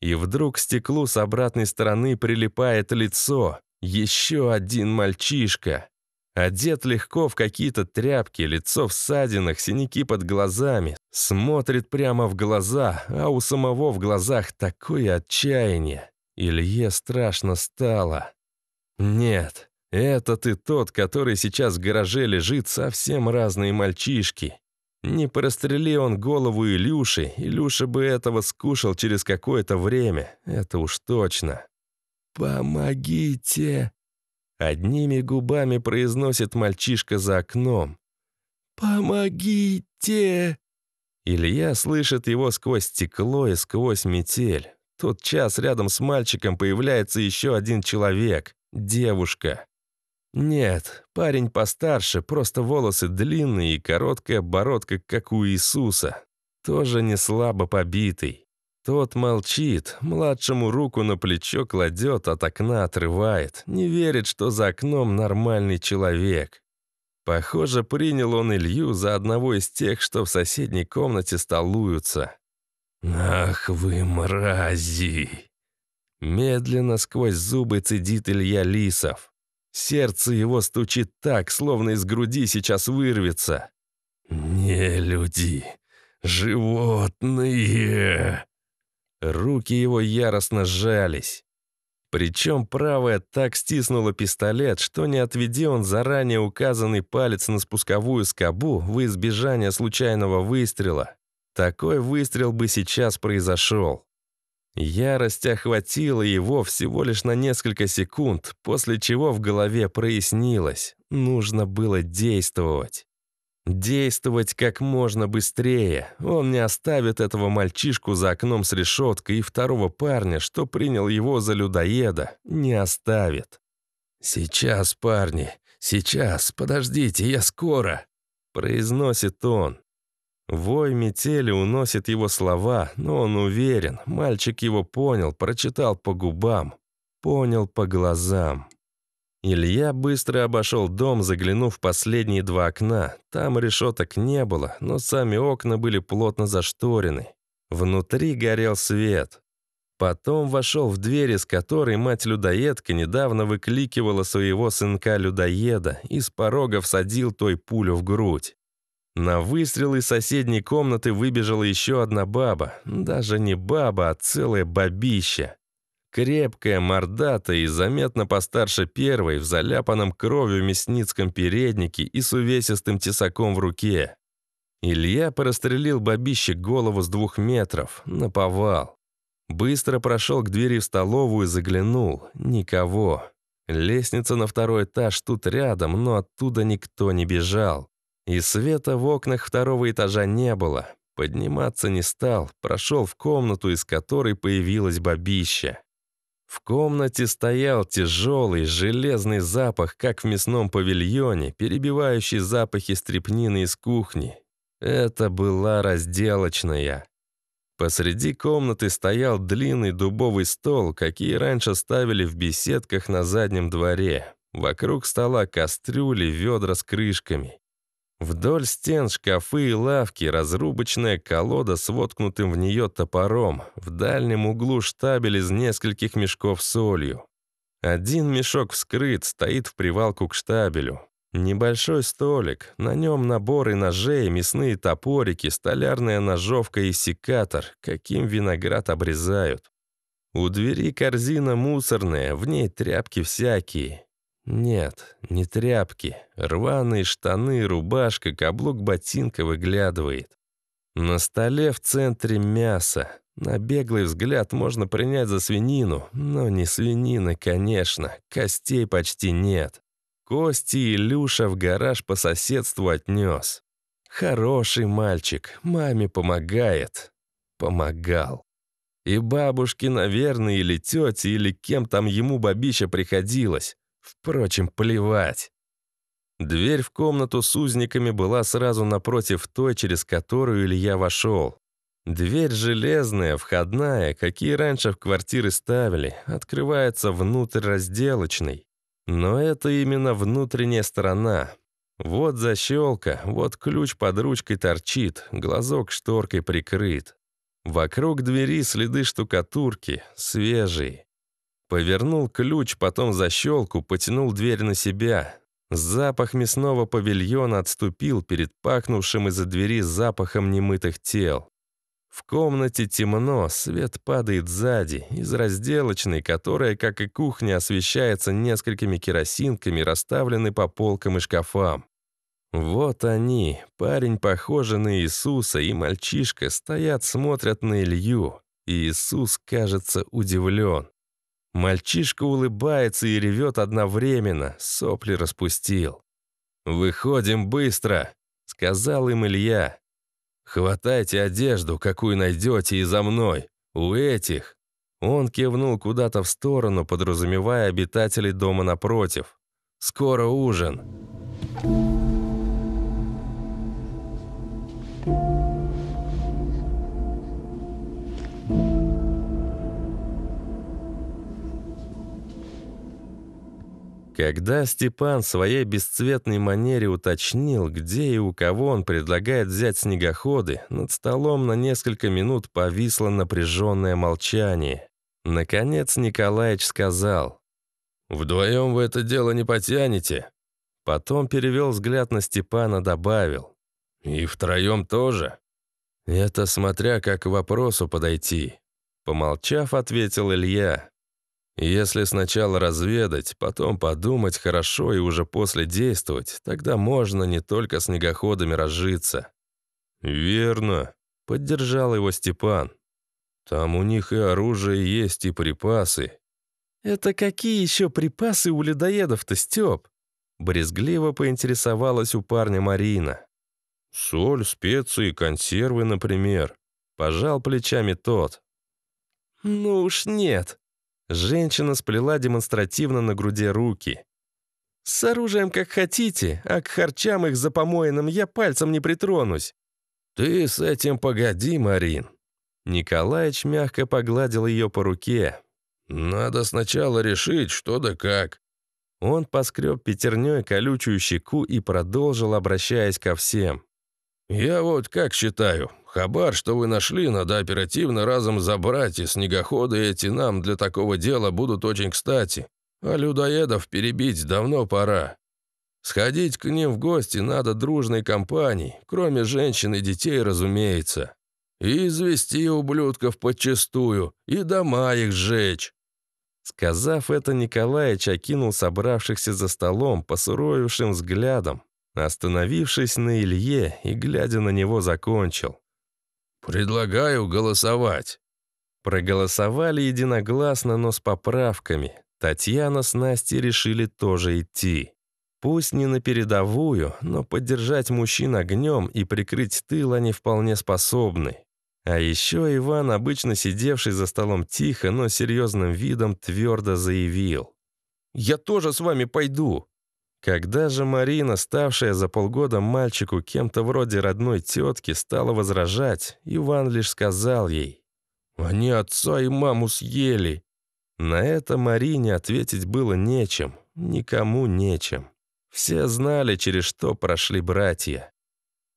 И вдруг к стеклу с обратной стороны прилипает лицо. Еще один мальчишка. Одет легко в какие-то тряпки, лицо в ссадинах, синяки под глазами. Смотрит прямо в глаза, а у самого в глазах такое отчаяние. Илье страшно стало. Нет, этот и тот, который сейчас в гараже лежит, совсем разные мальчишки. Не прострели он голову Илюши, Илюша бы этого скушал через какое-то время, это уж точно. «Помогите!» Одними губами произносит мальчишка за окном. «Помогите!» Илья слышит его сквозь стекло и сквозь метель. Тот час рядом с мальчиком появляется еще один человек — девушка. Нет, парень постарше, просто волосы длинные и короткая бородка, как у Иисуса. Тоже не слабо побитый. Тот молчит, младшему руку на плечо кладет, от окна отрывает, не верит, что за окном нормальный человек. Похоже, принял он Илью за одного из тех, что в соседней комнате столуются. «Ах вы, мрази!» Медленно сквозь зубы цедит Илья Лисов. Сердце его стучит так, словно из груди сейчас вырвется. «Не люди, животные!» Руки его яростно сжались. Причем правая так стиснула пистолет, что не отведи он заранее указанный палец на спусковую скобу в избежание случайного выстрела. Такой выстрел бы сейчас произошел. Ярость охватила его всего лишь на несколько секунд, после чего в голове прояснилось. Нужно было действовать. Действовать как можно быстрее. Он не оставит этого мальчишку за окном с решеткой и второго парня, что принял его за людоеда, не оставит. «Сейчас, парни, сейчас, подождите, я скоро», — произносит он. Вой метели уносит его слова, но он уверен, мальчик его понял, прочитал по губам, понял по глазам. Илья быстро обошел дом, заглянув в последние два окна. Там решеток не было, но сами окна были плотно зашторены. Внутри горел свет. Потом вошел в дверь, из которой мать-людоедка недавно выкликивала своего сынка-людоеда и с порога всадил той пулю в грудь. На выстрел из соседней комнаты выбежала еще одна баба. Даже не баба, а целое бабище. Крепкая, мордатая и заметно постарше первой, в заляпанном кровью мясницком переднике и с увесистым тесаком в руке. Илья прострелил бабище голову с двух метров, наповал. Быстро прошел к двери в столовую и заглянул. Никого. Лестница на второй этаж тут рядом, но оттуда никто не бежал. И света в окнах второго этажа не было. Подниматься не стал, прошел в комнату, из которой появилось бабища. В комнате стоял тяжелый железный запах, как в мясном павильоне, перебивающий запахи стрепнины из кухни. Это была разделочная. Посреди комнаты стоял длинный дубовый стол, какие раньше ставили в беседках на заднем дворе. Вокруг стола кастрюли, ведра с крышками. Вдоль стен шкафы и лавки, разрубочная колода с воткнутым в нее топором, в дальнем углу штабель из нескольких мешков солью. Один мешок вскрыт, стоит в привалку к штабелю. Небольшой столик, на нем наборы ножей, мясные топорики, столярная ножовка и секатор, каким виноград обрезают. У двери корзина мусорная, в ней тряпки всякие. Нет, не тряпки. Рваные штаны, рубашка, каблук ботинка выглядывает. На столе в центре мясо. На беглый взгляд можно принять за свинину, но не свинина, конечно. Костей почти нет. Кости Илюша в гараж по соседству отнес. Хороший мальчик, маме помогает. Помогал. И бабушке, наверное, или тете, или кем там ему бабища приходилось. Впрочем, плевать. Дверь в комнату с узниками была сразу напротив той, через которую Илья вошел. Дверь железная, входная, какие раньше в квартиры ставили, открывается внутрь разделочной. Но это именно внутренняя сторона. Вот защелка, вот ключ под ручкой торчит, глазок шторкой прикрыт. Вокруг двери следы штукатурки, свежие. Повернул ключ, потом защелку, потянул дверь на себя. Запах мясного павильона отступил перед пахнувшим из-за двери запахом немытых тел. В комнате темно, свет падает сзади, из разделочной, которая, как и кухня, освещается несколькими керосинками, расставлены по полкам и шкафам. Вот они, парень, похожий на Иисуса, и мальчишка, стоят, смотрят на Илью, и Иисус, кажется, удивлен. Мальчишка улыбается и ревет одновременно, сопли распустил. «Выходим быстро», — сказал им Илья. «Хватайте одежду, какую найдете, и за мной. У этих». Он кивнул куда-то в сторону, подразумевая обитателей дома напротив. «Скоро ужин». Thank you. Когда Степан своей бесцветной манере уточнил, где и у кого он предлагает взять снегоходы, над столом на несколько минут повисло напряженное молчание. Наконец Николаевич сказал, «Вдвоем вы это дело не потянете». Потом перевел взгляд на Степана, добавил, «И втроем тоже». «Это смотря как к вопросу подойти», — помолчав, ответил Илья. Если сначала разведать, потом подумать хорошо и уже после действовать, тогда можно не только снегоходами разжиться. «Верно», — поддержал его Степан. «Там у них и оружие есть, и припасы». «Это какие еще припасы у ледоедов-то, Степ?» Брезгливо поинтересовалась у парня Марина. «Соль, специи, консервы, например», — пожал плечами тот. «Ну уж нет», Женщина сплела демонстративно на груди руки. «С оружием как хотите, а к харчам их за помоенным я пальцем не притронусь». «Ты с этим погоди, Марин». Николаич мягко погладил ее по руке. «Надо сначала решить, что да как». Он поскреб пятерней колючую щеку и продолжил, обращаясь ко всем. «Я вот как считаю, Хабар, что вы нашли, надо оперативно разом забрать, и снегоходы эти нам для такого дела будут очень кстати. А людоедов перебить давно пора. Сходить к ним в гости надо дружной компанией, кроме женщин и детей, разумеется. И извести ублюдков подчистую, и дома их сжечь». Сказав это, Николаич окинул собравшихся за столом посуровившим взглядом, остановившись на Илье и, глядя на него, закончил. «Предлагаю голосовать». Проголосовали единогласно, но с поправками. Татьяна с Настей решили тоже идти. Пусть не на передовую, но поддержать мужчин огнем и прикрыть тыл они вполне способны. А еще Иван, обычно сидевший за столом тихо, но серьезным видом, твердо заявил. «Я тоже с вами пойду!» Когда же Марина, ставшая за полгода мальчику кем-то вроде родной тетки, стала возражать, Иван лишь сказал ей, «Они отца и маму съели». На это Марине ответить было нечем, никому нечем. Все знали, через что прошли братья.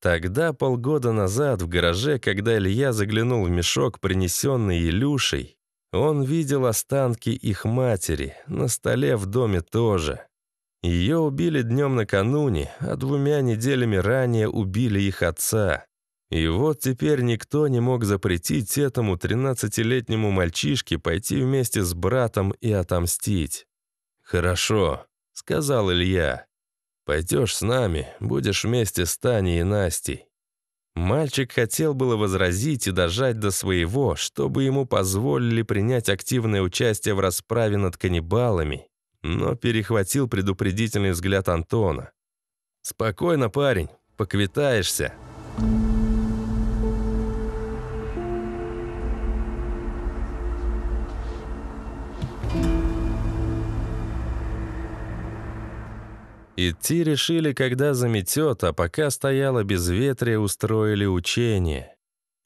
Тогда, полгода назад, в гараже, когда Илья заглянул в мешок, принесенный Илюшей, он видел останки их матери, на столе в доме тоже. Ее убили днем накануне, а двумя неделями ранее убили их отца. И вот теперь никто не мог запретить этому 13-летнему мальчишке пойти вместе с братом и отомстить. «Хорошо», — сказал Илья. «Пойдешь с нами, будешь вместе с Таней и Настей». Мальчик хотел было возразить и дожать до своего, чтобы ему позволили принять активное участие в расправе над каннибалами, но перехватил предупредительный взгляд Антона. «Спокойно, парень, поквитаешься». Идти решили, когда заметет, а пока стояло безветрие, устроили учение.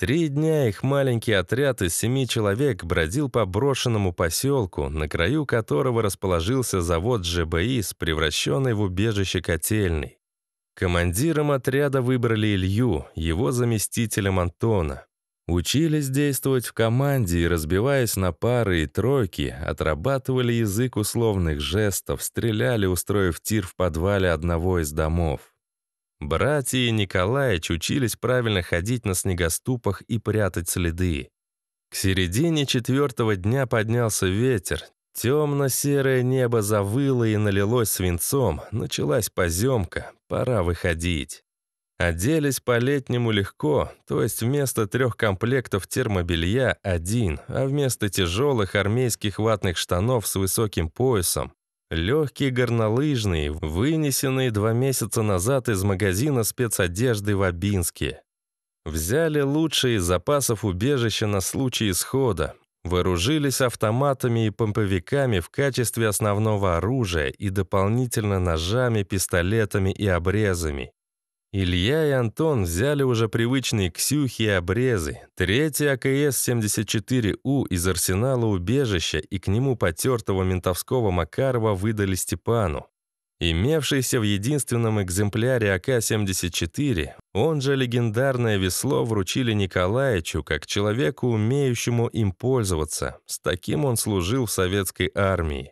Три дня их маленький отряд из семи человек бродил по брошенному поселку, на краю которого расположился завод ЖБИС, превращенный в убежище котельный. Командиром отряда выбрали Илью, его заместителем Антона. Учились действовать в команде и, разбиваясь на пары и тройки, отрабатывали язык условных жестов, стреляли, устроив тир в подвале одного из домов. Братья Николаевич учились правильно ходить на снегоступах и прятать следы. К середине четвертого дня поднялся ветер. Темно-серое небо завыло и налилось свинцом. Началась поземка. Пора выходить. Оделись по-летнему легко, то есть вместо трех комплектов термобелья один, а вместо тяжелых армейских ватных штанов с высоким поясом Легкий горнолыжный, вынесенный два месяца назад из магазина спецодежды в Абинске. Взяли лучшие из запасов убежища на случай исхода, вооружились автоматами и помповиками в качестве основного оружия и дополнительно ножами, пистолетами и обрезами. Илья и Антон взяли уже привычные ксюхи и обрезы, третий АКС-74У из арсенала убежища и к нему потертого ментовского Макарова выдали Степану. Имевшийся в единственном экземпляре АК-74, он же легендарное весло вручили Николаевичу как человеку, умеющему им пользоваться. С таким он служил в советской армии.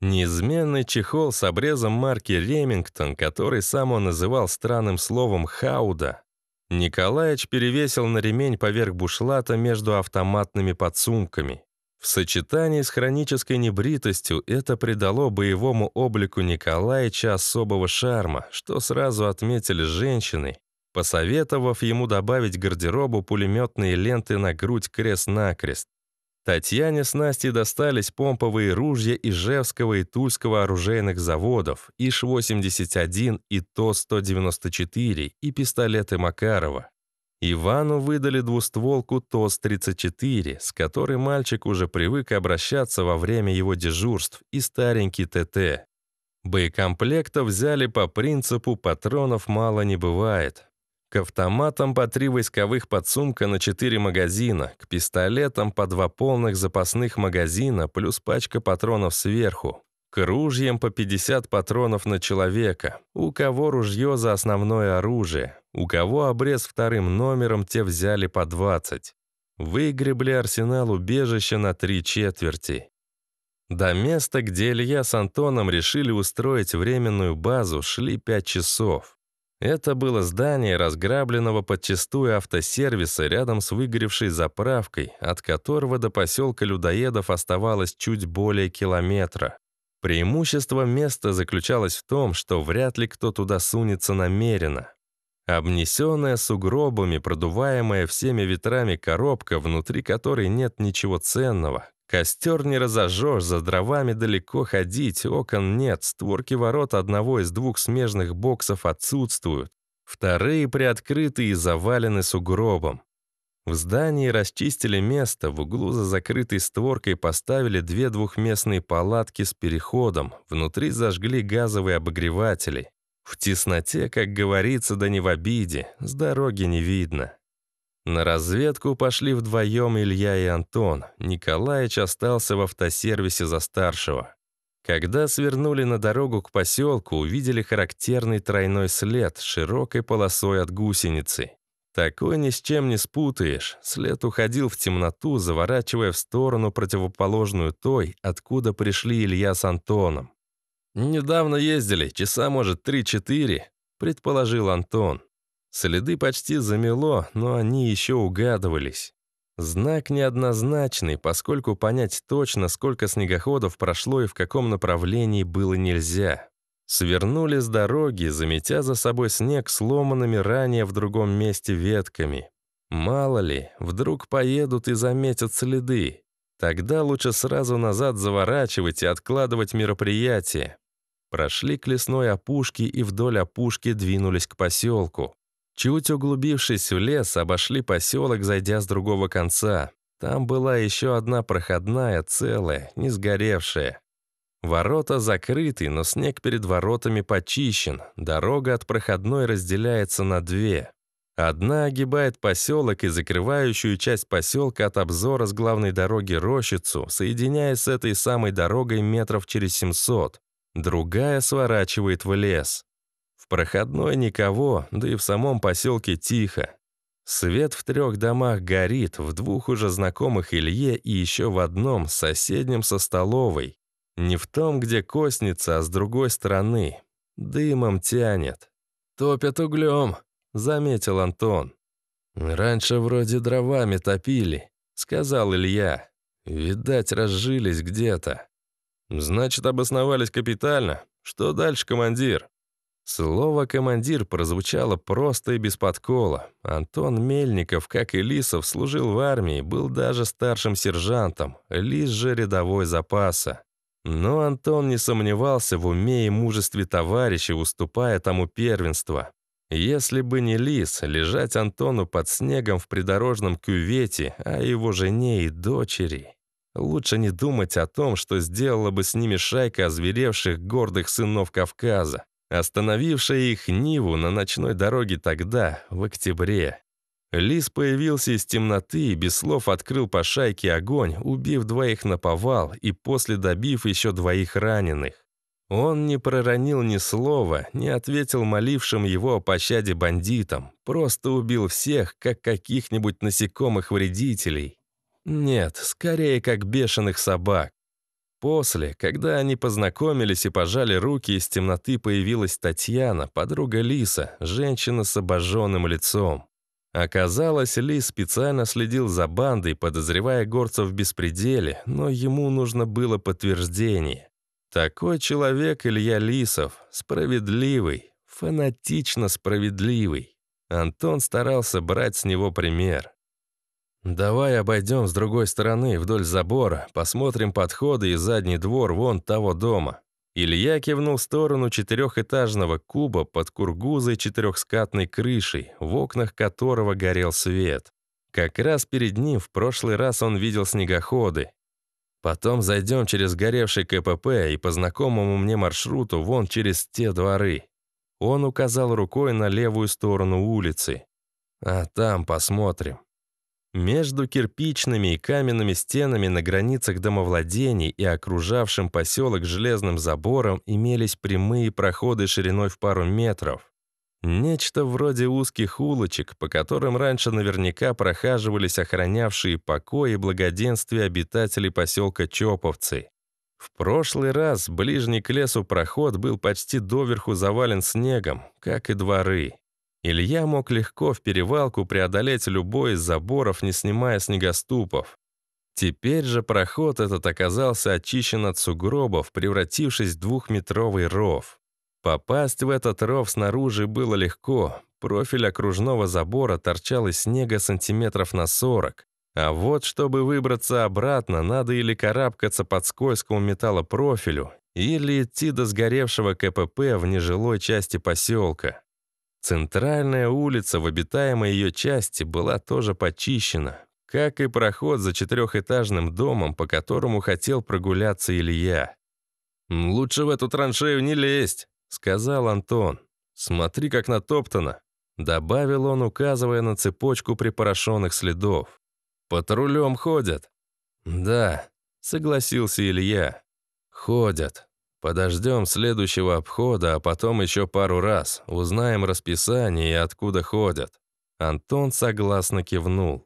Неизменный чехол с обрезом марки «Ремингтон», который сам он называл странным словом «хауда». Николаевич перевесил на ремень поверх бушлата между автоматными подсумками. В сочетании с хронической небритостью это придало боевому облику Николаевича особого шарма, что сразу отметили женщины, посоветовав ему добавить гардеробу пулеметные ленты на грудь крест-накрест. Татьяне с Настей достались помповые ружья Ижевского и Тульского оружейных заводов, ИШ-81 и ТО 194 и пистолеты Макарова. Ивану выдали двустволку ТОС-34, с которой мальчик уже привык обращаться во время его дежурств, и старенький ТТ. Боекомплекта взяли по принципу «патронов мало не бывает». К автоматам по три войсковых подсумка на четыре магазина, к пистолетам по два полных запасных магазина плюс пачка патронов сверху, к ружьям по 50 патронов на человека, у кого ружье за основное оружие, у кого обрез вторым номером, те взяли по 20. Выгребли арсенал убежища на три четверти. До места, где Илья с Антоном решили устроить временную базу, шли 5 часов. Это было здание разграбленного подчистую автосервиса рядом с выгоревшей заправкой, от которого до поселка людоедов оставалось чуть более километра. Преимущество места заключалось в том, что вряд ли кто туда сунется намеренно. Обнесенная сугробами, продуваемая всеми ветрами коробка, внутри которой нет ничего ценного, Костер не разожжешь, за дровами далеко ходить, окон нет, створки ворот одного из двух смежных боксов отсутствуют, вторые приоткрыты и завалены сугробом. В здании расчистили место, в углу за закрытой створкой поставили две двухместные палатки с переходом, внутри зажгли газовые обогреватели. В тесноте, как говорится, да не в обиде, с дороги не видно. На разведку пошли вдвоем Илья и Антон. Николаевич остался в автосервисе за старшего. Когда свернули на дорогу к поселку, увидели характерный тройной след широкой полосой от гусеницы. Такой ни с чем не спутаешь. След уходил в темноту, заворачивая в сторону противоположную той, откуда пришли Илья с Антоном. «Недавно ездили, часа, может, три-четыре», — предположил Антон. Следы почти замело, но они еще угадывались. Знак неоднозначный, поскольку понять точно, сколько снегоходов прошло и в каком направлении было нельзя. Свернули с дороги, заметя за собой снег сломанными ранее в другом месте ветками. Мало ли, вдруг поедут и заметят следы. Тогда лучше сразу назад заворачивать и откладывать мероприятие. Прошли к лесной опушке и вдоль опушки двинулись к поселку. Чуть углубившись в лес, обошли поселок, зайдя с другого конца. Там была еще одна проходная, целая, не сгоревшая. Ворота закрыты, но снег перед воротами почищен. Дорога от проходной разделяется на две. Одна огибает поселок и закрывающую часть поселка от обзора с главной дороги Рощицу, соединяясь с этой самой дорогой метров через 700. Другая сворачивает в лес проходной никого, да и в самом поселке тихо. Свет в трех домах горит, в двух уже знакомых Илье и еще в одном, соседнем со столовой. Не в том, где косница, а с другой стороны. Дымом тянет. «Топят углем», — заметил Антон. «Раньше вроде дровами топили», — сказал Илья. «Видать, разжились где-то». «Значит, обосновались капитально. Что дальше, командир?» Слово «командир» прозвучало просто и без подкола. Антон Мельников, как и Лисов, служил в армии, был даже старшим сержантом, Лис же рядовой запаса. Но Антон не сомневался в уме и мужестве товарища, уступая тому первенство. Если бы не Лис, лежать Антону под снегом в придорожном кювете, а его жене и дочери. Лучше не думать о том, что сделала бы с ними шайка озверевших гордых сынов Кавказа остановившая их Ниву на ночной дороге тогда, в октябре. Лис появился из темноты и без слов открыл по шайке огонь, убив двоих на повал и после добив еще двоих раненых. Он не проронил ни слова, не ответил молившим его о пощаде бандитам, просто убил всех, как каких-нибудь насекомых вредителей. Нет, скорее, как бешеных собак. После, когда они познакомились и пожали руки, из темноты появилась Татьяна, подруга Лиса, женщина с обожженным лицом. Оказалось, Лис специально следил за бандой, подозревая горцев в беспределе, но ему нужно было подтверждение. Такой человек Илья Лисов, справедливый, фанатично справедливый. Антон старался брать с него пример. «Давай обойдем с другой стороны, вдоль забора, посмотрим подходы и задний двор вон того дома». Илья кивнул в сторону четырехэтажного куба под кургузой четырехскатной крышей, в окнах которого горел свет. Как раз перед ним в прошлый раз он видел снегоходы. Потом зайдем через горевший КПП и по знакомому мне маршруту вон через те дворы. Он указал рукой на левую сторону улицы. А там посмотрим. Между кирпичными и каменными стенами на границах домовладений и окружавшим поселок железным забором имелись прямые проходы шириной в пару метров. Нечто вроде узких улочек, по которым раньше наверняка прохаживались охранявшие покой и благоденствие обитателей поселка Чоповцы. В прошлый раз ближний к лесу проход был почти доверху завален снегом, как и дворы. Илья мог легко в перевалку преодолеть любой из заборов, не снимая снегоступов. Теперь же проход этот оказался очищен от сугробов, превратившись в двухметровый ров. Попасть в этот ров снаружи было легко. Профиль окружного забора торчал из снега сантиметров на 40. А вот, чтобы выбраться обратно, надо или карабкаться под скользкому металлопрофилю, или идти до сгоревшего КПП в нежилой части поселка. Центральная улица в обитаемой ее части была тоже почищена, как и проход за четырехэтажным домом, по которому хотел прогуляться Илья. «Лучше в эту траншею не лезть», — сказал Антон. «Смотри, как натоптано», — добавил он, указывая на цепочку припорошенных следов. «Патрулем ходят». «Да», — согласился Илья. «Ходят». Подождем следующего обхода, а потом еще пару раз. Узнаем расписание и откуда ходят». Антон согласно кивнул.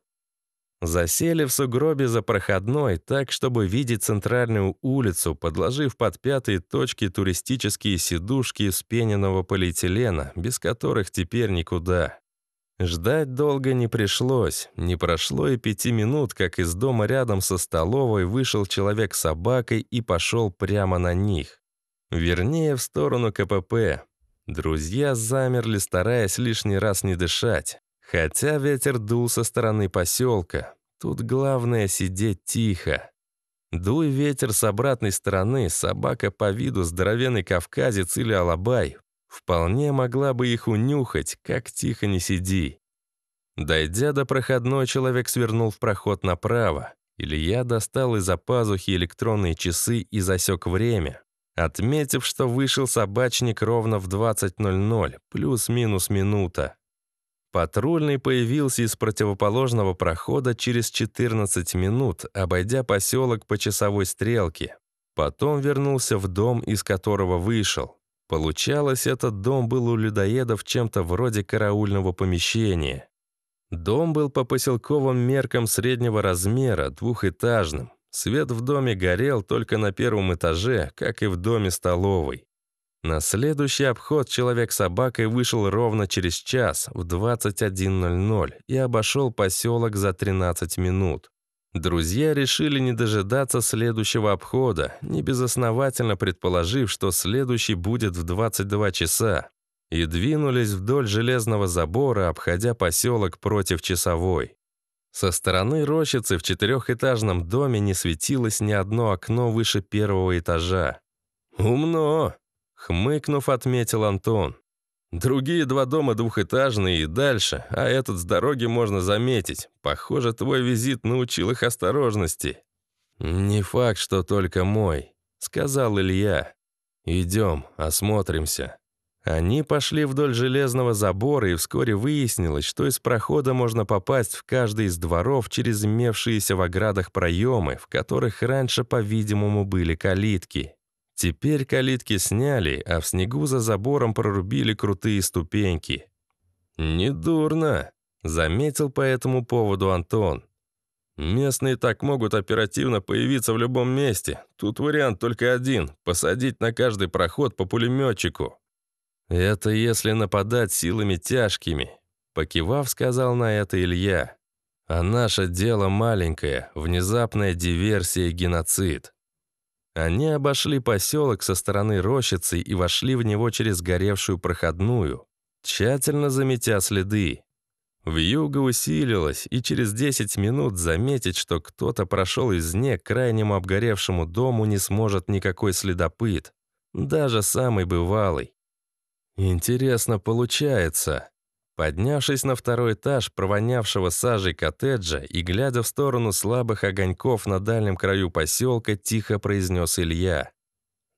Засели в сугробе за проходной так, чтобы видеть центральную улицу, подложив под пятые точки туристические сидушки из пененного полиэтилена, без которых теперь никуда. Ждать долго не пришлось. Не прошло и пяти минут, как из дома рядом со столовой вышел человек с собакой и пошел прямо на них. Вернее, в сторону КПП. Друзья замерли, стараясь лишний раз не дышать. Хотя ветер дул со стороны поселка. Тут главное сидеть тихо. Дуй ветер с обратной стороны, собака по виду здоровенный кавказец или алабай. Вполне могла бы их унюхать, как тихо не сиди. Дойдя до проходной, человек свернул в проход направо. Илья достал из-за пазухи электронные часы и засек время отметив, что вышел собачник ровно в 20.00, плюс-минус минута. Патрульный появился из противоположного прохода через 14 минут, обойдя поселок по часовой стрелке. Потом вернулся в дом, из которого вышел. Получалось, этот дом был у людоедов чем-то вроде караульного помещения. Дом был по поселковым меркам среднего размера, двухэтажным. Свет в доме горел только на первом этаже, как и в доме-столовой. На следующий обход человек с собакой вышел ровно через час, в 21.00, и обошел поселок за 13 минут. Друзья решили не дожидаться следующего обхода, небезосновательно предположив, что следующий будет в 22 часа, и двинулись вдоль железного забора, обходя поселок против часовой. Со стороны рощицы в четырехэтажном доме не светилось ни одно окно выше первого этажа. «Умно!» — хмыкнув, отметил Антон. «Другие два дома двухэтажные и дальше, а этот с дороги можно заметить. Похоже, твой визит научил их осторожности». «Не факт, что только мой», — сказал Илья. «Идем, осмотримся». Они пошли вдоль железного забора, и вскоре выяснилось, что из прохода можно попасть в каждый из дворов через имевшиеся в оградах проемы, в которых раньше, по-видимому, были калитки. Теперь калитки сняли, а в снегу за забором прорубили крутые ступеньки. «Недурно», — заметил по этому поводу Антон. «Местные так могут оперативно появиться в любом месте. Тут вариант только один — посадить на каждый проход по пулеметчику». «Это если нападать силами тяжкими», — покивав, сказал на это Илья. «А наше дело маленькое, внезапная диверсия и геноцид». Они обошли поселок со стороны рощицы и вошли в него через горевшую проходную, тщательно заметя следы. Вьюга усилилась, и через 10 минут заметить, что кто-то прошел из не крайнему обгоревшему дому не сможет никакой следопыт, даже самый бывалый. Интересно получается. Поднявшись на второй этаж провонявшего сажей коттеджа и глядя в сторону слабых огоньков на дальнем краю поселка, тихо произнес Илья.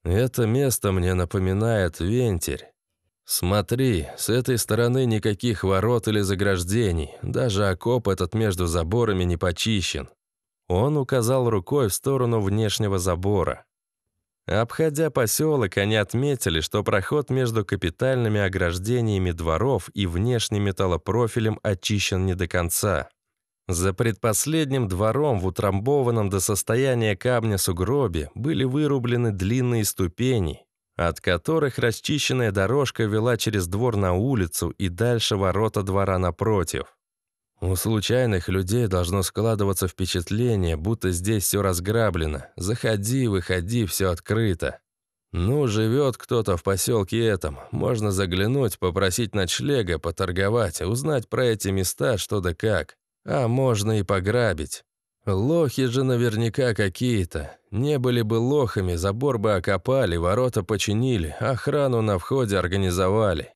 «Это место мне напоминает вентарь. Смотри, с этой стороны никаких ворот или заграждений, даже окоп этот между заборами не почищен». Он указал рукой в сторону внешнего забора. Обходя поселок, они отметили, что проход между капитальными ограждениями дворов и внешним металлопрофилем очищен не до конца. За предпоследним двором в утрамбованном до состояния камня сугробе были вырублены длинные ступени, от которых расчищенная дорожка вела через двор на улицу и дальше ворота двора напротив. У случайных людей должно складываться впечатление, будто здесь все разграблено. Заходи, выходи, все открыто. Ну, живет кто-то в поселке этом. Можно заглянуть, попросить ночлега, поторговать, узнать про эти места что да как. А можно и пограбить. Лохи же наверняка какие-то. Не были бы лохами, забор бы окопали, ворота починили, охрану на входе организовали.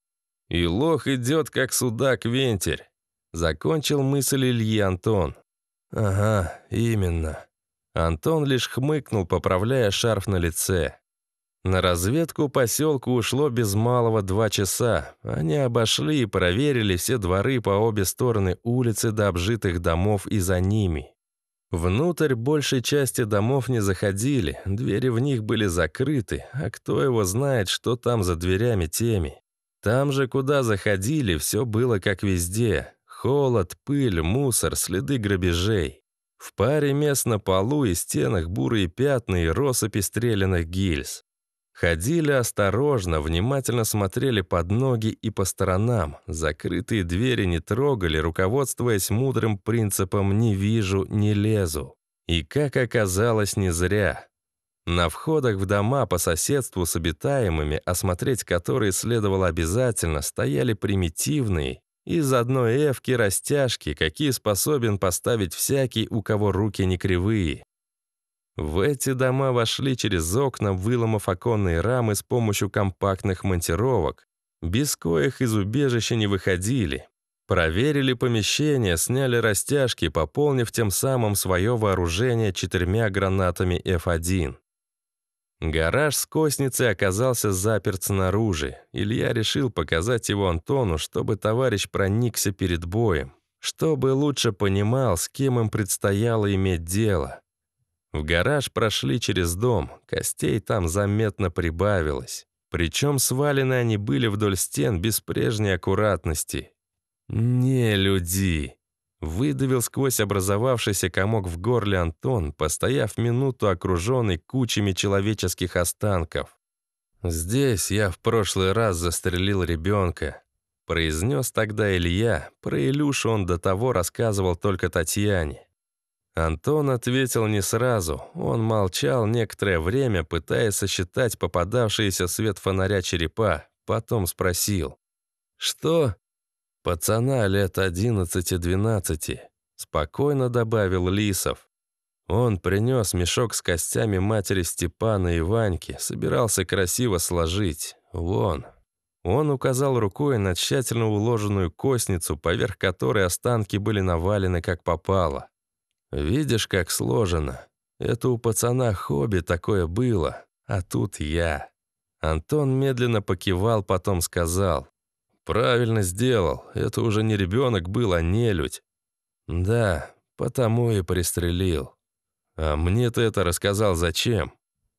И лох идет, как судак-вентиль. Закончил мысль Ильи Антон. «Ага, именно». Антон лишь хмыкнул, поправляя шарф на лице. На разведку поселку ушло без малого два часа. Они обошли и проверили все дворы по обе стороны улицы до обжитых домов и за ними. Внутрь большей части домов не заходили, двери в них были закрыты, а кто его знает, что там за дверями теми. Там же, куда заходили, все было как везде. Холод, пыль, мусор, следы грабежей. В паре мест на полу и стенах бурые пятна и россыпи стрелянных гильз. Ходили осторожно, внимательно смотрели под ноги и по сторонам. Закрытые двери не трогали, руководствуясь мудрым принципом «не вижу, не лезу». И, как оказалось, не зря. На входах в дома по соседству с обитаемыми, осмотреть которые следовало обязательно, стояли примитивные, из одной эвки растяжки, какие способен поставить всякий, у кого руки не кривые. В эти дома вошли через окна, выломав оконные рамы с помощью компактных монтировок, без коих из убежища не выходили. Проверили помещение, сняли растяжки, пополнив тем самым свое вооружение четырьмя гранатами F1. Гараж с косницей оказался заперт снаружи. Илья решил показать его Антону, чтобы товарищ проникся перед боем, чтобы лучше понимал, с кем им предстояло иметь дело. В гараж прошли через дом, костей там заметно прибавилось. Причем свалены они были вдоль стен без прежней аккуратности. «Не люди!» Выдавил сквозь образовавшийся комок в горле Антон, постояв минуту окруженный кучами человеческих останков. «Здесь я в прошлый раз застрелил ребенка», — произнес тогда Илья. Про Илюшу он до того рассказывал только Татьяне. Антон ответил не сразу. Он молчал некоторое время, пытаясь сосчитать попадавшийся свет фонаря черепа. Потом спросил. «Что?» «Пацана лет 11-12», — спокойно добавил Лисов. Он принес мешок с костями матери Степана и Ваньки, собирался красиво сложить. Вон. Он указал рукой на тщательно уложенную костницу, поверх которой останки были навалены как попало. «Видишь, как сложено. Это у пацана хобби такое было, а тут я». Антон медленно покивал, потом сказал. Правильно сделал. Это уже не ребенок был, а нелюдь. Да, потому и пристрелил. А мне ты это рассказал зачем?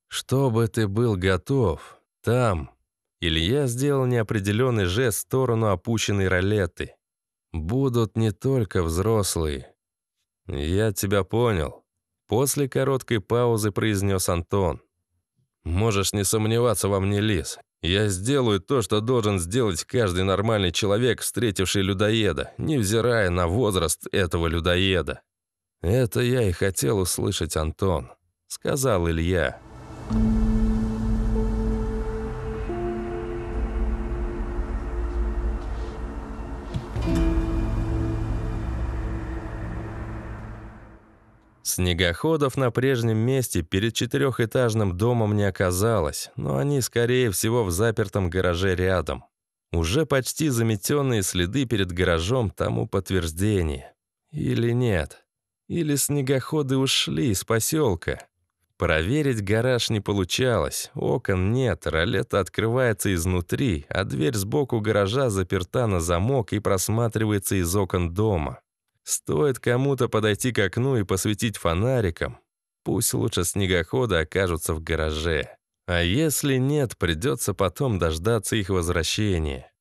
Чтобы ты был готов. Там. Илья сделал неопределенный жест в сторону опущенной ролеты. Будут не только взрослые. Я тебя понял. После короткой паузы произнес Антон. Можешь не сомневаться во мне, Лис. Я сделаю то, что должен сделать каждый нормальный человек, встретивший людоеда, невзирая на возраст этого людоеда. Это я и хотел услышать, Антон, сказал Илья. Thank you. Снегоходов на прежнем месте перед четырехэтажным домом не оказалось, но они, скорее всего, в запертом гараже рядом. Уже почти заметенные следы перед гаражом тому подтверждение. Или нет? Или снегоходы ушли из поселка? Проверить гараж не получалось, окон нет, ролета открывается изнутри, а дверь сбоку гаража заперта на замок и просматривается из окон дома. Стоит кому-то подойти к окну и посветить фонариком, пусть лучше снегоходы окажутся в гараже. А если нет, придется потом дождаться их возвращения.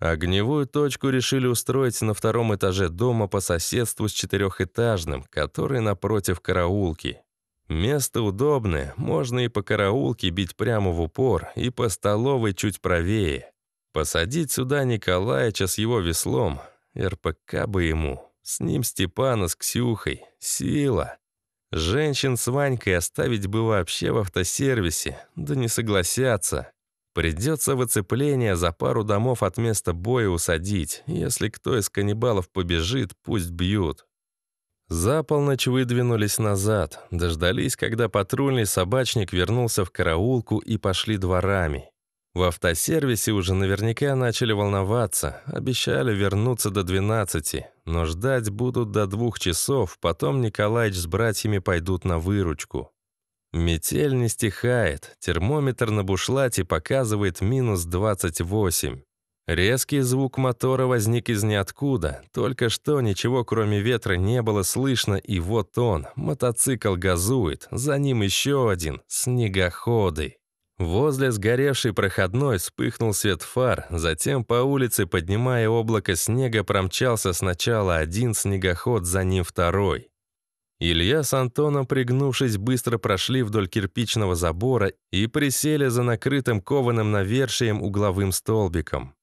Огневую точку решили устроить на втором этаже дома по соседству с четырехэтажным, который напротив караулки. Место удобное, можно и по караулке бить прямо в упор, и по столовой чуть правее. Посадить сюда Николаевича с его веслом, РПК бы ему. С ним Степана с Ксюхой. Сила. Женщин с Ванькой оставить бы вообще в автосервисе, да не согласятся. Придется выцепление за пару домов от места боя усадить. Если кто из каннибалов побежит, пусть бьют. За полночь выдвинулись назад, дождались, когда патрульный собачник вернулся в караулку и пошли дворами. В автосервисе уже наверняка начали волноваться, обещали вернуться до 12, но ждать будут до двух часов, потом Николаич с братьями пойдут на выручку. Метель не стихает, термометр на бушлате показывает минус 28. Резкий звук мотора возник из ниоткуда. Только что ничего, кроме ветра, не было слышно, и вот он. Мотоцикл газует, за ним еще один. Снегоходы. Возле сгоревшей проходной вспыхнул свет фар, затем по улице, поднимая облако снега, промчался сначала один снегоход, за ним второй. Илья с Антоном, пригнувшись, быстро прошли вдоль кирпичного забора и присели за накрытым кованым навершием угловым столбиком.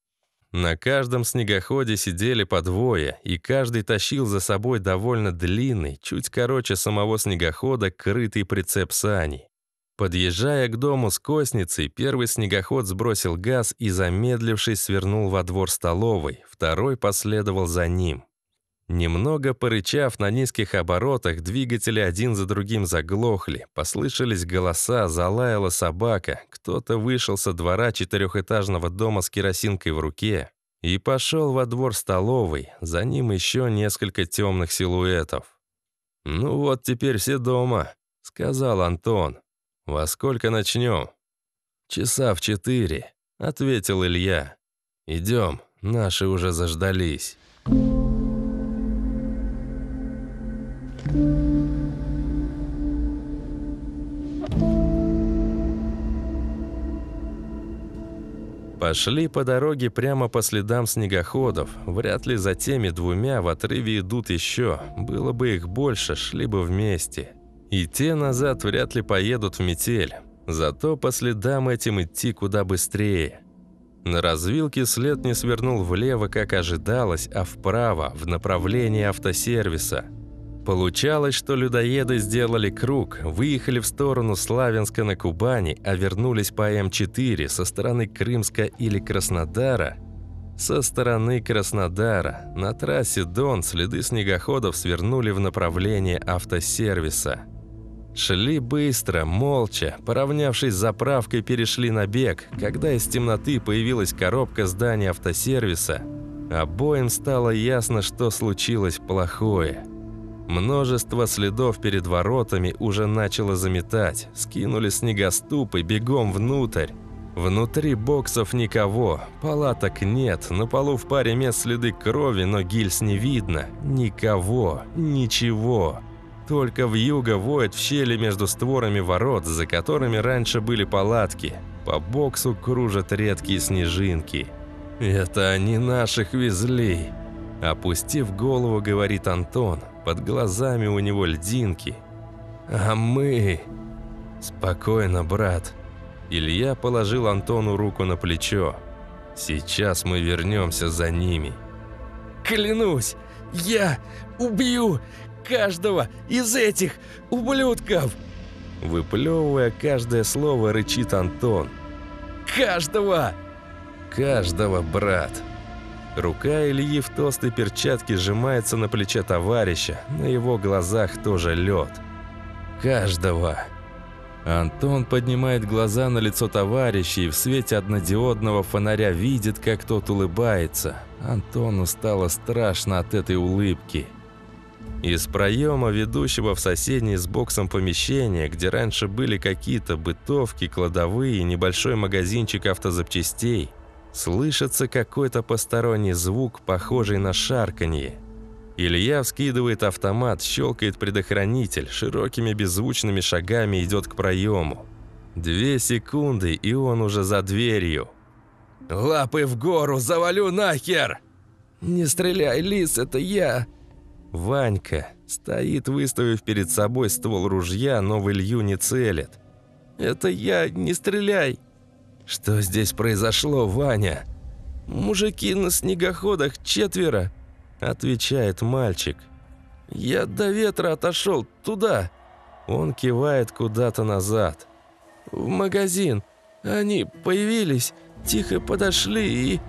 На каждом снегоходе сидели по двое, и каждый тащил за собой довольно длинный, чуть короче самого снегохода, крытый прицеп сани. Подъезжая к дому с косницей, первый снегоход сбросил газ и, замедлившись, свернул во двор столовой, второй последовал за ним. Немного порычав на низких оборотах, двигатели один за другим заглохли, послышались голоса, залаяла собака, кто-то вышел со двора четырехэтажного дома с керосинкой в руке и пошел во двор столовой, за ним еще несколько темных силуэтов. «Ну вот теперь все дома», — сказал Антон. «Во сколько начнем?» «Часа в четыре», — ответил Илья. «Идем, наши уже заждались». Пошли по дороге прямо по следам снегоходов. Вряд ли за теми двумя в отрыве идут еще. Было бы их больше, шли бы вместе. И те назад вряд ли поедут в метель, зато по следам этим идти куда быстрее. На развилке след не свернул влево, как ожидалось, а вправо, в направлении автосервиса. Получалось, что людоеды сделали круг, выехали в сторону Славянска на Кубани, а вернулись по М4 со стороны Крымска или Краснодара – со стороны Краснодара на трассе Дон следы снегоходов свернули в направлении автосервиса – Шли быстро, молча, поравнявшись с заправкой, перешли на бег, когда из темноты появилась коробка здания автосервиса. Обоим стало ясно, что случилось плохое. Множество следов перед воротами уже начало заметать, скинули снегоступы, бегом внутрь. Внутри боксов никого, палаток нет, на полу в паре мест следы крови, но гильз не видно. Никого, ничего. Только в юго воет в щели между створами ворот, за которыми раньше были палатки. По боксу кружат редкие снежинки. «Это они наших везли!» Опустив голову, говорит Антон. Под глазами у него льдинки. «А мы...» «Спокойно, брат». Илья положил Антону руку на плечо. «Сейчас мы вернемся за ними». «Клянусь, я убью каждого из этих ублюдков!» Выплевывая каждое слово, рычит Антон. «Каждого!» «Каждого, брат!» Рука Ильи в толстой перчатке сжимается на плече товарища, на его глазах тоже лед. «Каждого!» Антон поднимает глаза на лицо товарища и в свете однодиодного фонаря видит, как тот улыбается. Антону стало страшно от этой улыбки. Из проема, ведущего в соседнее с боксом помещение, где раньше были какие-то бытовки, кладовые и небольшой магазинчик автозапчастей, слышится какой-то посторонний звук, похожий на шарканье. Илья вскидывает автомат, щелкает предохранитель, широкими беззвучными шагами идет к проему. Две секунды, и он уже за дверью. «Лапы в гору, завалю нахер!» «Не стреляй, лис, это я!» Ванька стоит, выставив перед собой ствол ружья, но в Илью не целит. «Это я, не стреляй!» «Что здесь произошло, Ваня?» «Мужики на снегоходах четверо», – отвечает мальчик. «Я до ветра отошел, туда!» Он кивает куда-то назад. «В магазин. Они появились, тихо подошли и...»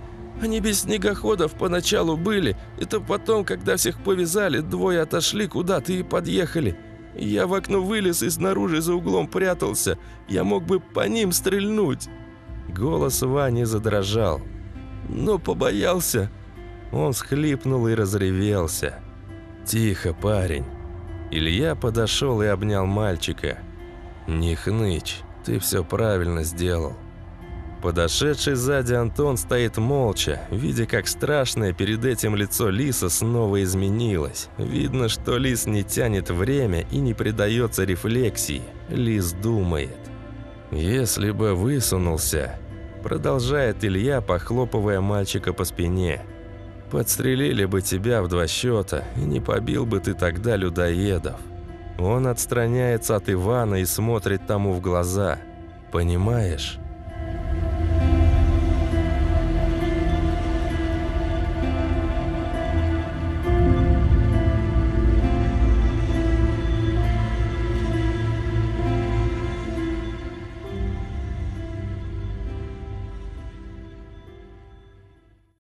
Они без снегоходов поначалу были, это потом, когда всех повязали, двое отошли куда-то и подъехали. Я в окно вылез и снаружи за углом прятался. Я мог бы по ним стрельнуть». Голос Вани задрожал. «Но побоялся». Он схлипнул и разревелся. «Тихо, парень». Илья подошел и обнял мальчика. «Не хнычь, ты все правильно сделал». Подошедший сзади Антон стоит молча, видя, как страшное перед этим лицо Лиса снова изменилось. Видно, что Лис не тянет время и не предается рефлексии. Лис думает. «Если бы высунулся...» Продолжает Илья, похлопывая мальчика по спине. «Подстрелили бы тебя в два счета, и не побил бы ты тогда людоедов». Он отстраняется от Ивана и смотрит тому в глаза. «Понимаешь?»